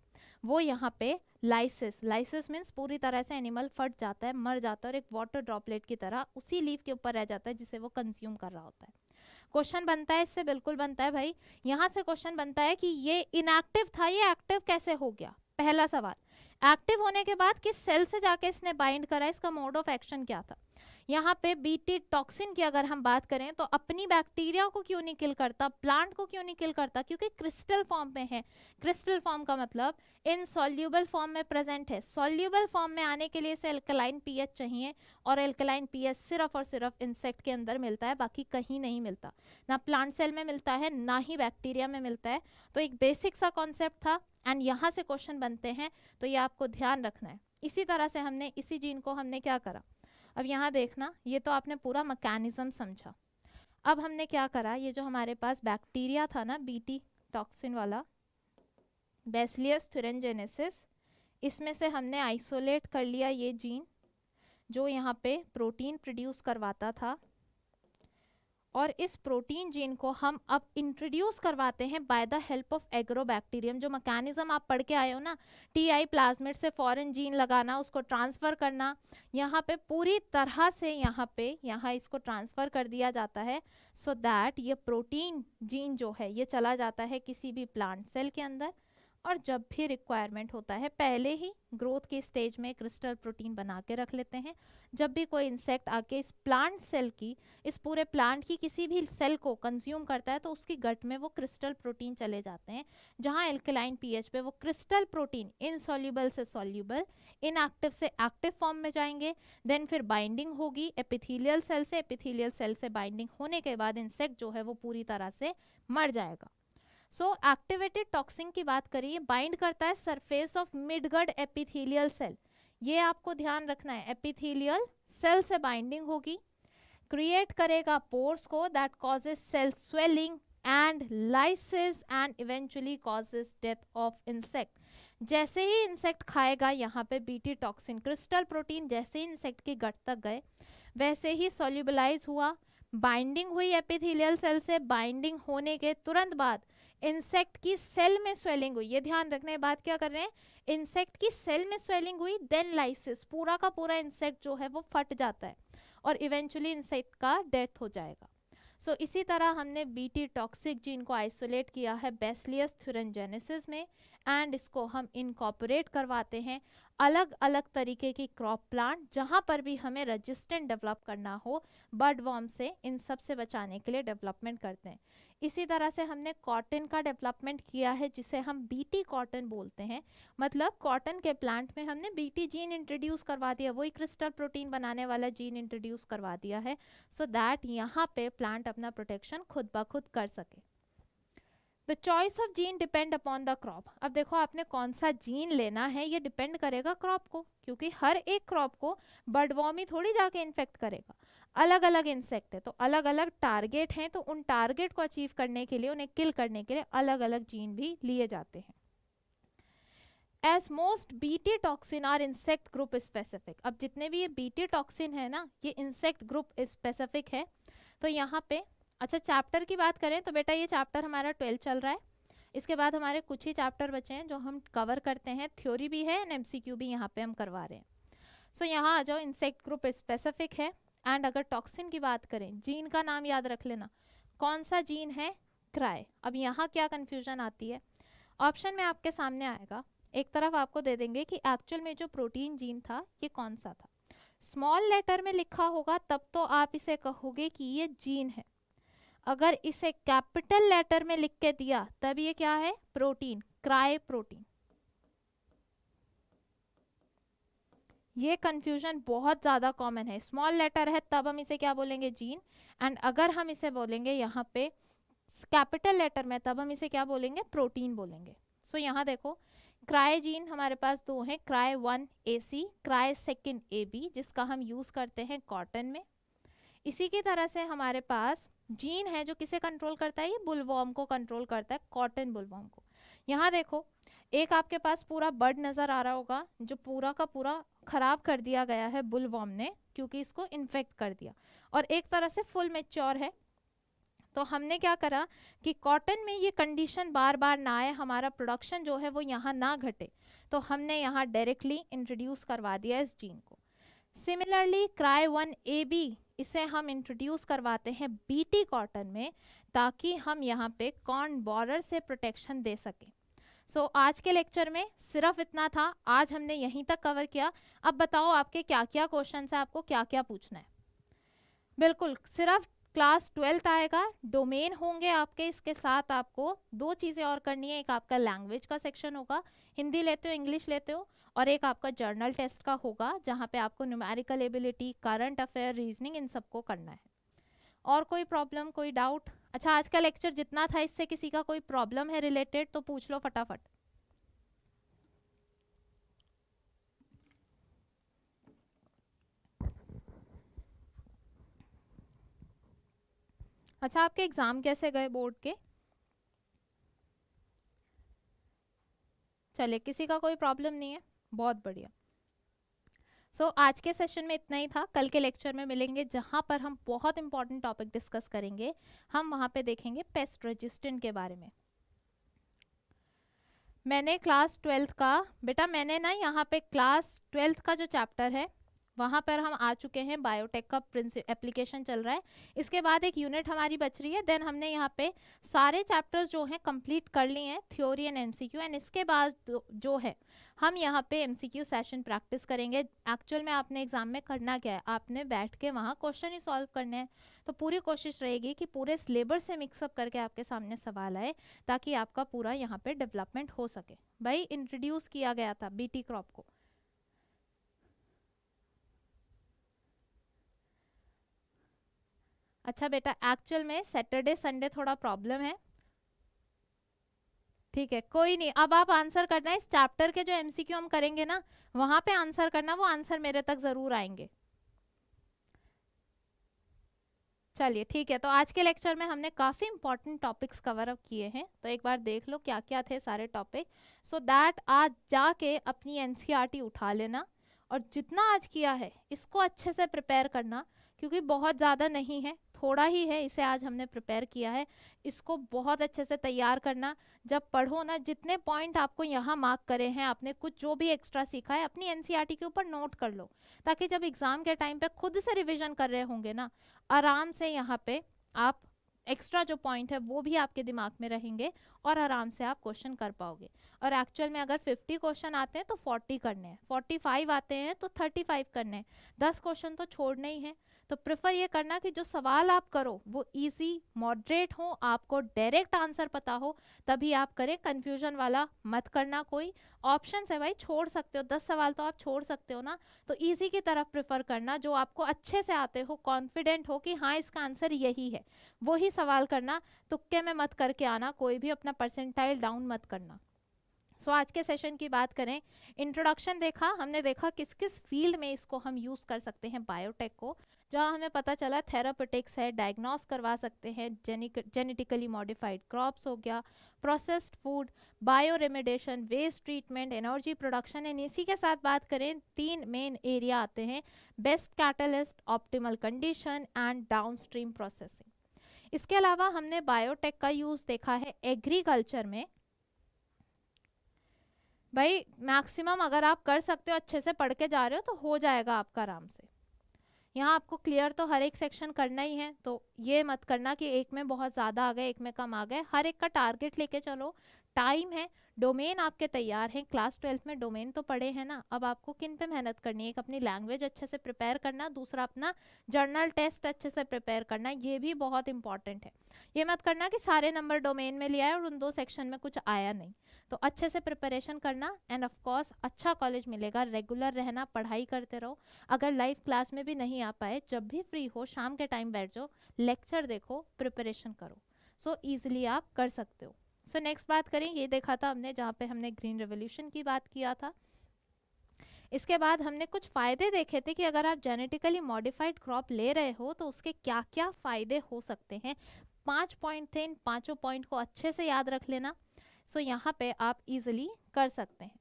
वो यहाँ पे लाइसिस लाइसिस मीन्स पूरी तरह से एनिमल फट जाता है मर जाता है और एक वाटर ड्रॉपलेट की तरह उसी लीव के ऊपर रह जाता है जिसे वो कंज्यूम कर रहा होता है क्वेश्चन बनता है इससे बिल्कुल बनता है भाई यहाँ से क्वेश्चन बनता है कि ये इनएक्टिव था ये एक्टिव कैसे हो गया पहला सवाल एक्टिव होने के बाद किस सेल से जाके इसने बाइंड करा इसका मोड ऑफ एक्शन क्या था यहाँ पे बीटी टॉक्सिन की अगर हम बात करें तो अपनी बैक्टीरिया को क्यों नहीं किल करता प्लांट को क्यों नहीं किल करता क्योंकि क्रिस्टल फॉर्म में है क्रिस्टल फॉर्म का मतलब सोल्यूबल फॉर्म में प्रेजेंट है सोल्यूबल फॉर्म में आने के लिए इसे एल्कलाइन पी चाहिए और एल्कलाइन पीएच सिर्फ और सिर्फ इंसेक्ट के अंदर मिलता है बाकी कहीं नहीं मिलता ना प्लांट सेल में मिलता है ना ही बैक्टीरिया में मिलता है तो एक बेसिक सा कॉन्सेप्ट था एंड यहाँ से क्वेश्चन बनते हैं तो ये आपको ध्यान रखना है इसी तरह से हमने इसी जीन को हमने क्या करा अब यहाँ देखना ये तो आपने पूरा मकैनिज़म समझा अब हमने क्या करा ये जो हमारे पास बैक्टीरिया था ना बीटी टॉक्सिन वाला बेसलियस थुरजेनेसिस इसमें से हमने आइसोलेट कर लिया ये जीन जो यहाँ पे प्रोटीन प्रोड्यूस करवाता था और इस प्रोटीन जीन को हम अब इंट्रोड्यूस करवाते हैं by the help of agrobacterium जो मैकेनिज्म आप पढ़ के आए हो ना टी आई प्लाजमेट से फॉरेन जीन लगाना उसको ट्रांसफ़र करना यहाँ पे पूरी तरह से यहाँ पे यहाँ इसको ट्रांसफ़र कर दिया जाता है सो so दैट ये प्रोटीन जीन जो है ये चला जाता है किसी भी प्लांट सेल के अंदर और जब भी रिक्वायरमेंट होता है पहले ही ग्रोथ के स्टेज में क्रिस्टल प्रोटीन बना के रख लेते हैं जब भी कोई इंसेक्ट आके इस प्लांट सेल की इस पूरे प्लांट की किसी भी सेल को कंज्यूम करता है तो उसकी गट में वो क्रिस्टल प्रोटीन चले जाते हैं जहाँ एल्कलाइन पीएच पे वो क्रिस्टल प्रोटीन इनसॉल्यूबल से सॉल्यूबल इनएक्टिव से एक्टिव फॉर्म में जाएंगे देन फिर बाइंडिंग होगी एपिथीलियल सेल से एपिथीलियल सेल से बाइंडिंग होने के बाद इंसेक्ट जो है वो पूरी तरह से मर जाएगा सो एक्टिवेटेड टॉक्सिन की बात करिए बाइंड करता है surface of midgut epithelial cell ये आपको ध्यान रखना है एपिथेलियल सेल से बाइंडिंग होगी क्रिएट करेगा पोर्स को that causes cell swelling and lysis and eventually causes death of insect जैसे ही इंसेक्ट खाएगा यहाँ पे बीटी टॉक्सिन क्रिस्टल प्रोटीन जैसे ही इंसेक्ट के गट तक गए वैसे ही सोल्यूबलाइज हुआ बाइंडिंग हुई एपिथेलियल सेल से बाइंडिंग होने के तुरंत बाद इंसेक्ट की सेल में स्वेलिंग हुई ये ध्यान रखना है बात क्या कर रहे हैं इंसेक्ट की सेल में स्वेलिंग हुई देन लाइसिस पूरा का पूरा इंसेक्ट जो है वो फट जाता है और इवेंचुअली इंसेक्ट का डेथ हो जाएगा सो so, इसी तरह हमने बीटी टॉक्सिक जीन को आइसोलेट किया है बेसलियस थ्यूरनजेनेसिस में एंड इसको हम इनकॉपरेट करवाते हैं अलग अलग तरीके की क्रॉप प्लांट जहाँ पर भी हमें रजिस्टेंट डेवलप करना हो बर्ड वॉर्म से इन सब से बचाने के लिए डेवलपमेंट करते हैं इसी तरह से हमने कॉटन का डेवलपमेंट किया है जिसे हम बीटी कॉटन बोलते हैं मतलब कॉटन के प्लांट में हमने बीटी जीन इंट्रोड्यूस करवा दिया वही क्रिस्टल प्रोटीन बनाने वाला जीन इंट्रोड्यूस करवा दिया है सो दैट यहाँ पे प्लांट अपना प्रोटेक्शन खुद ब खुद कर सके the choice of gene depend upon the crop अब देखो आपने कौन सा जीन लेना है ये डिपेंड करेगा क्रॉप को क्योंकि हर एक क्रॉप को बर्डवॉमी थोड़ी जाके इन्फेक्ट करेगा अलग अलग इंसेक्ट है तो अलग अलग टारगेट हैं तो उन टारगेट को अचीव करने के लिए उन्हें किल करने के लिए अलग अलग जीन भी लिए जाते हैं as most BT toxin are insect group specific अब जितने भी ये बीटे टॉक्सिन है ना ये इंसेक्ट ग्रुप स्पेसिफिक है तो यहाँ पे अच्छा चैप्टर की बात करें तो बेटा ये चैप्टर हमारा ट्वेल्थ चल रहा है इसके बाद हमारे कुछ ही चैप्टर बचे हैं जो हम कवर करते हैं थ्योरी भी है एंड एम भी यहाँ पे हम करवा रहे हैं सो so, यहाँ आ जाओ इंसेक्ट ग्रुप स्पेसिफिक है एंड अगर टॉक्सिन की बात करें जीन का नाम याद रख लेना कौन सा जीन है क्राय अब यहाँ क्या कन्फ्यूजन आती है ऑप्शन में आपके सामने आएगा एक तरफ आपको दे देंगे कि एक्चुअल में जो प्रोटीन जीन था ये कौन सा था स्मॉल लेटर में लिखा होगा तब तो आप इसे कहोगे कि ये जीन है अगर इसे कैपिटल लेटर में लिख के दिया तब ये क्या है प्रोटीन क्राय प्रोटीन ये कन्फ्यूजन बहुत ज़्यादा कॉमन है स्मॉल लेटर है तब हम इसे क्या बोलेंगे जीन एंड अगर हम इसे बोलेंगे यहाँ पे कैपिटल लेटर में तब हम इसे क्या बोलेंगे प्रोटीन बोलेंगे सो so, यहाँ देखो क्राई जीन हमारे पास दो हैं cry one A C cry second A B जिसका हम यूज़ करते हैं कॉटन में इसी की तरह से हमारे पास जीन है जो किसे कंट्रोल करता है ये बुलवॉम को कंट्रोल करता है कॉटन बुलवॉम को यहाँ देखो एक आपके पास पूरा बर्ड नज़र आ रहा होगा जो पूरा का पूरा ख़राब कर दिया गया है बुलवॉम ने क्योंकि इसको इन्फेक्ट कर दिया और एक तरह से फुल मेच्योर है तो हमने क्या करा कि कॉटन में ये कंडीशन बार बार ना आए हमारा प्रोडक्शन जो है वो यहाँ ना घटे तो हमने यहाँ डायरेक्टली इंट्रोड्यूस करवा दिया इस जीन को similarly cry one A B इसे हम इंट्रोड्यूस करवाते हैं बीटी कॉटन में ताकि हम यहाँ पे कॉर्न बॉर्डर से प्रोटेक्शन दे सकें सो so, आज के लेक्चर में सिर्फ इतना था आज हमने यहीं तक कवर किया अब बताओ आपके क्या क्या क्वेश्चन है आपको क्या क्या पूछना है बिल्कुल सिर्फ क्लास ट्वेल्थ आएगा डोमेन होंगे आपके इसके साथ आपको दो चीज़ें और करनी है एक आपका लैंग्वेज का सेक्शन होगा हिंदी लेते हो इंग्लिश लेते हो और एक आपका जर्नल टेस्ट का होगा जहाँ पे आपको numerical ability current affair reasoning इन सबको करना है और कोई प्रॉब्लम कोई डाउट अच्छा आज का लेक्चर जितना था इससे किसी का कोई प्रॉब्लम है रिलेटेड तो पूछ लो फटाफट अच्छा आपके एग्ज़ाम कैसे गए बोर्ड के चले किसी का कोई प्रॉब्लम नहीं है बहुत बढ़िया सो so, आज के सेशन में इतना ही था कल के लेक्चर में मिलेंगे जहाँ पर हम बहुत इंपॉर्टेंट टॉपिक डिस्कस करेंगे हम वहाँ पे देखेंगे पेस्ट रजिस्टेंट के बारे में मैंने क्लास ट्वेल्थ का बेटा मैंने ना यहाँ पे क्लास ट्वेल्थ का जो चैप्टर है वहाँ पर हम आ चुके हैं बायोटेक का एप्लीकेशन चल रहा है इसके बाद एक यूनिट हमारी बच रही है देन हमने यहाँ पे सारे चैप्टर्स जो हैं कंप्लीट कर लिए हैं थ्योरी एंड एमसीक्यू एंड इसके बाद जो है हम यहाँ पे एमसीक्यू सेशन प्रैक्टिस करेंगे एक्चुअल में आपने एग्जाम में करना क्या है आपने बैठ के वहाँ क्वेश्चन ही सॉल्व करने हैं तो पूरी कोशिश रहेगी कि पूरे सिलेबस से मिक्सअप करके आपके सामने सवाल आए ताकि आपका पूरा यहाँ पर डेवलपमेंट हो सके भाई इंट्रोड्यूस किया गया था बी क्रॉप को अच्छा बेटा एक्चुअल में सैटरडे संडे थोड़ा प्रॉब्लम है ठीक है कोई नहीं अब आप आंसर करना इस चैप्टर के जो एमसीक्यू हम करेंगे ना वहां पे आंसर करना वो आंसर मेरे तक ज़रूर आएंगे चलिए ठीक है तो आज के लेक्चर में हमने काफ़ी इंपॉर्टेंट टॉपिक्स कवर अप किए हैं तो एक बार देख लो क्या क्या थे सारे टॉपिक सो दैट आज जाके अपनी टी e उठा लेना और जितना आज किया है इसको अच्छे से प्रिपेयर करना क्योंकि बहुत ज़्यादा नहीं है थोड़ा ही है इसे आज हमने प्रिपेयर किया है इसको बहुत अच्छे से तैयार करना जब पढ़ो ना जितने पॉइंट आपको यहाँ मार्क करे हैं आपने कुछ जो भी एक्स्ट्रा सीखा है अपनी एनसीईआरटी e के ऊपर नोट कर लो ताकि जब एग्ज़ाम के टाइम पे खुद से रिवीजन कर रहे होंगे ना आराम से यहाँ पे आप एक्स्ट्रा जो पॉइंट है वो भी आपके दिमाग में रहेंगे और आराम से आप क्वेश्चन कर पाओगे और एक्चुअल में अगर 50 क्वेश्चन आते हैं तो 40 करने हैं 45 आते हैं तो 35 करने हैं 10 क्वेश्चन तो छोड़ने ही हैं तो प्रेफर ये करना कि जो सवाल आप करो वो इजी मॉडरेट हो आपको डायरेक्ट आंसर पता हो तभी आप करें कन्फ्यूजन वाला मत करना कोई ऑप्शन है भाई छोड़ सकते हो दस सवाल तो आप छोड़ सकते हो ना तो इजी की तरफ प्रेफर करना जो आपको अच्छे से आते हो कॉन्फिडेंट हो कि हाँ इसका आंसर यही है वही सवाल करना तुक्के में मत करके आना कोई भी अपना परसेंटाइल डाउन मत करना सो so, आज के सेशन की बात करें इंट्रोडक्शन देखा हमने देखा किस किस फील्ड में इसको हम यूज़ कर सकते हैं बायोटेक को जहां हमें पता चला थेरापटिक्स है डायग्नोस करवा सकते हैं जेनेटिकली मॉडिफाइड क्रॉप्स हो गया processed food bioremediation waste treatment energy production and इसी के साथ बात करें तीन मेन एरिया आते हैं best catalyst optimal condition and stream processing इसके अलावा हमने बायोटेक का यूज़ देखा है एग्रीकल्चर में भाई मैक्सिमम अगर आप कर सकते हो अच्छे से पढ़ के जा रहे हो तो हो जाएगा आपका आराम से यहाँ आपको क्लियर तो हर एक सेक्शन करना ही है तो ये मत करना कि एक में बहुत ज़्यादा आ गए एक में कम आ गए हर एक का टारगेट लेके चलो टाइम है डोमेन आपके तैयार हैं क्लास ट्वेल्थ में डोमेन तो पढ़े हैं ना अब आपको किन पे मेहनत करनी है एक अपनी लैंग्वेज अच्छे से प्रिपेयर करना दूसरा अपना जर्नल टेस्ट अच्छे से प्रिपेयर करना ये भी बहुत इंपॉर्टेंट है ये मत करना कि सारे नंबर डोमेन में लिया है और उन दो सेक्शन में कुछ आया नहीं तो अच्छे से प्रिपरेशन करना एंड ऑफकोर्स अच्छा कॉलेज मिलेगा रेगुलर रहना पढ़ाई करते रहो अगर लाइव क्लास में भी नहीं आ पाए जब भी फ्री हो शाम के टाइम बैठ जाओ लेक्चर देखो प्रिपरेशन करो सो so, ईजिली आप कर सकते हो सो नेक्स्ट बात करें ये देखा था हमने जहाँ पे हमने ग्रीन रेवोल्यूशन की बात किया था इसके बाद हमने कुछ फ़ायदे देखे थे कि अगर आप जेनेटिकली मॉडिफाइड क्रॉप ले रहे हो तो उसके क्या क्या फ़ायदे हो सकते हैं पांच पॉइंट थे इन पांचों पॉइंट को अच्छे से याद रख लेना सो so, यहाँ पे आप इजीली कर सकते हैं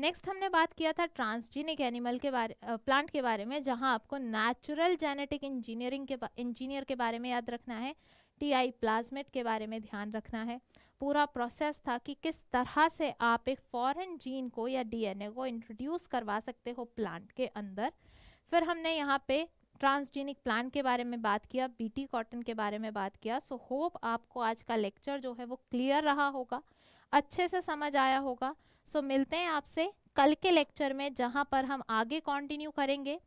नेक्स्ट हमने बात किया था ट्रांसजीनिक एनिमल के बारे प्लांट के बारे में जहाँ आपको नेचुरल जेनेटिक इंजीनियरिंग के इंजीनियर के बारे में याद रखना है टीआई प्लाज्मेट के बारे में ध्यान रखना है पूरा प्रोसेस था कि किस तरह से आप एक फॉरेन जीन को या डीएनए को इंट्रोड्यूस करवा सकते हो प्लांट के अंदर फिर हमने यहाँ पे ट्रांसजीनिक प्लांट के बारे में बात किया बीटी कॉटन के बारे में बात किया सो so, होप आपको आज का लेक्चर जो है वो क्लियर रहा होगा अच्छे से समझ आया होगा सो so, मिलते हैं आपसे कल के लेक्चर में जहाँ पर हम आगे कंटिन्यू करेंगे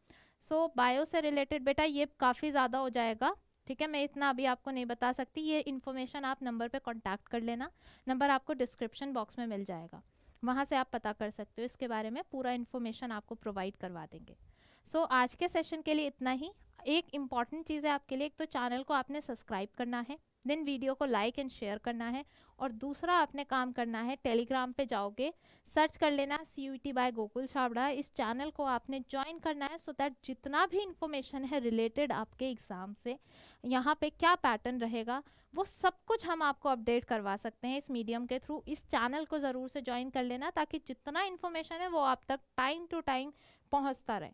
सो so, बायो से रिलेटेड बेटा ये काफ़ी ज़्यादा हो जाएगा ठीक है मैं इतना अभी आपको नहीं बता सकती ये इन्फॉर्मेशन आप नंबर पे कांटेक्ट कर लेना नंबर आपको डिस्क्रिप्शन बॉक्स में मिल जाएगा वहाँ से आप पता कर सकते हो इसके बारे में पूरा इन्फॉर्मेशन आपको प्रोवाइड करवा देंगे सो so, आज के सेशन के लिए इतना ही एक इम्पॉर्टेंट चीज़ है आपके लिए एक तो चैनल को आपने सब्सक्राइब करना है देन वीडियो को लाइक एंड शेयर करना है और दूसरा आपने काम करना है टेलीग्राम पे जाओगे सर्च कर लेना C U T by Gokul Chhabra इस चैनल को आपने ज्वाइन करना है सो so दैट जितना भी इन्फॉर्मेशन है रिलेटेड आपके एग्ज़ाम से यहाँ पे क्या पैटर्न रहेगा वो सब कुछ हम आपको अपडेट करवा सकते हैं इस मीडियम के थ्रू इस चैनल को ज़रूर से ज्वाइन कर लेना ताकि जितना इन्फॉर्मेशन है वो आप तक टाइम टू टाइम पहुँचता रहे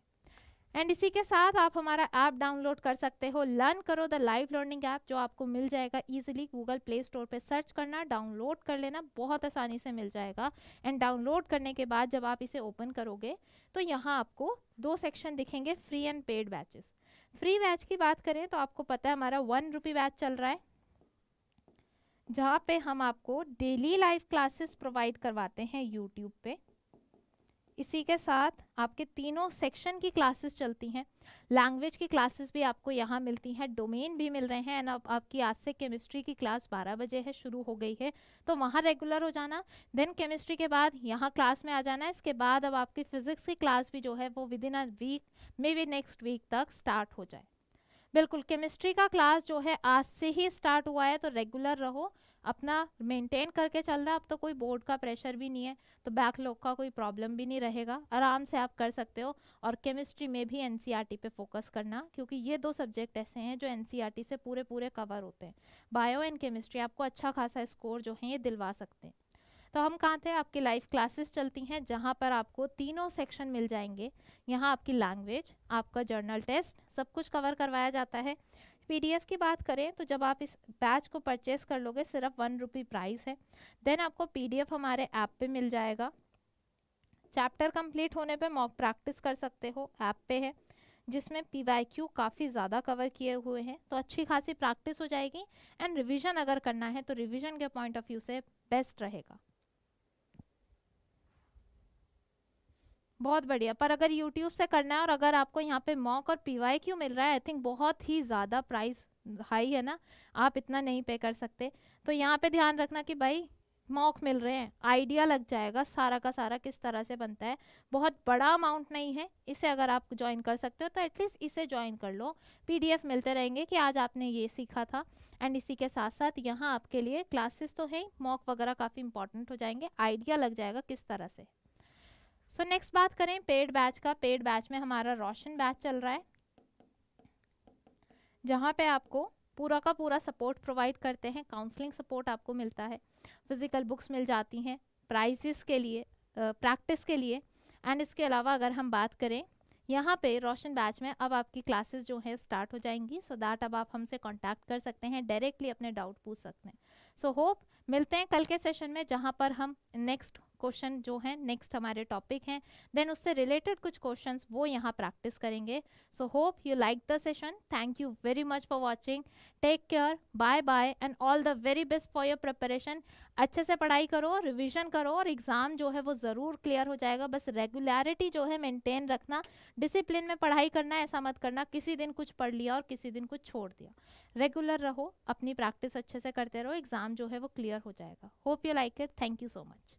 एंड इसी के साथ आप हमारा ऐप डाउनलोड कर सकते हो लर्न करो द लाइव लर्निंग ऐप जो आपको मिल जाएगा ईजिली गूगल प्ले स्टोर पर सर्च करना डाउनलोड कर लेना बहुत आसानी से मिल जाएगा एंड डाउनलोड करने के बाद जब आप इसे ओपन करोगे तो यहाँ आपको दो सेक्शन दिखेंगे free and paid batches free batch की बात करें तो आपको पता है हमारा वन रुपी बैच चल रहा है जहाँ पे हम आपको डेली लाइव क्लासेस प्रोवाइड करवाते हैं यूट्यूब पे इसी के साथ आपके तीनों सेक्शन की क्लासेस चलती हैं लैंग्वेज की क्लासेस भी आपको यहाँ मिलती हैं डोमेन भी मिल रहे हैं एंड अब आपकी आज से केमिस्ट्री की क्लास 12 बजे है शुरू हो गई है तो वहाँ रेगुलर हो जाना देन केमिस्ट्री के बाद यहाँ क्लास में आ जाना इसके बाद अब आपकी फिजिक्स की क्लास भी जो है वो within a week may be next week तक स्टार्ट हो जाए बिल्कुल केमिस्ट्री का क्लास जो है आज से ही स्टार्ट हुआ है तो रेगुलर रहो अपना मेंटेन करके चल रहा है अब तो कोई बोर्ड का प्रेशर भी नहीं है तो बैकलॉग का कोई प्रॉब्लम भी नहीं रहेगा आराम से आप कर सकते हो और केमिस्ट्री में भी एन e पे फोकस करना क्योंकि ये दो सब्जेक्ट ऐसे हैं जो एन e से पूरे पूरे कवर होते हैं बायो एंड केमिस्ट्री आपको अच्छा खासा स्कोर जो है ये दिलवा सकते हैं तो हम कहाँ थे आपकी लाइव क्लासेस चलती हैं जहाँ पर आपको तीनों सेक्शन मिल जाएंगे यहाँ आपकी लैंग्वेज आपका जर्नल टेस्ट सब कुछ कवर करवाया जाता है पीडीएफ की बात करें तो जब आप इस बैच को परचेस कर लोगे सिर्फ वन रुपी प्राइस है देन आपको पीडीएफ हमारे ऐप पे मिल जाएगा चैप्टर कंप्लीट होने पे मॉक प्रैक्टिस कर सकते हो ऐप पे है जिसमें पी वाई क्यू काफ़ी ज़्यादा कवर किए हुए हैं तो अच्छी खासी प्रैक्टिस हो जाएगी एंड रिविज़न अगर करना है तो रिविज़न के पॉइंट ऑफ व्यू से बेस्ट रहेगा बहुत बढ़िया पर अगर यूट्यूब से करना है और अगर आपको यहाँ पे मॉक और पीवाई क्यों मिल रहा है आई थिंक बहुत ही ज़्यादा प्राइस हाई है ना आप इतना नहीं पे कर सकते तो यहाँ पे ध्यान रखना कि भाई मॉक मिल रहे हैं आइडिया लग जाएगा सारा का सारा किस तरह से बनता है बहुत बड़ा अमाउंट नहीं है इसे अगर आप ज्वाइन कर सकते हो तो एटलीस्ट इसे ज्वाइन कर लो पीडीएफ मिलते रहेंगे कि आज आपने ये सीखा था एंड इसी के साथ साथ यहाँ आपके लिए क्लासेस तो हैं मॉक वगैरह काफ़ी इंपॉर्टेंट हो जाएंगे आइडिया लग जाएगा किस तरह से सो so, नेक्स्ट बात करें पेड बैच का पेड बैच में हमारा रोशन बैच चल रहा है जहाँ पे आपको पूरा का पूरा सपोर्ट प्रोवाइड करते हैं काउंसलिंग सपोर्ट आपको मिलता है फिज़िकल बुक्स मिल जाती हैं प्राइजेस के लिए प्रैक्टिस के लिए एंड इसके अलावा अगर हम बात करें यहाँ पे रोशन बैच में अब आपकी क्लासेस जो है स्टार्ट हो जाएंगी सो so दैट अब आप हमसे कांटेक्ट कर सकते हैं डायरेक्टली अपने डाउट पूछ सकते हैं सो so होप मिलते हैं कल के सेशन में जहाँ पर हम नेक्स्ट क्वेश्चन जो है नेक्स्ट हमारे टॉपिक हैं देन उससे रिलेटेड कुछ क्वेश्चंस वो यहाँ प्रैक्टिस करेंगे so hope you like the session thank you very much for watching take care bye bye and all the very best for your preparation अच्छे से पढ़ाई करो रिविजन करो और एग्ज़ाम जो है वो ज़रूर क्लियर हो जाएगा बस रेगुलरिटी जो है मेनटेन रखना डिसिप्लिन में पढ़ाई करना ऐसा मत करना किसी दिन कुछ पढ़ लिया और किसी दिन कुछ छोड़ दिया रेगुलर रहो अपनी प्रैक्टिस अच्छे से करते रहो एग्ज़ाम जो है वो क्लियर हो जाएगा hope you like it thank you so much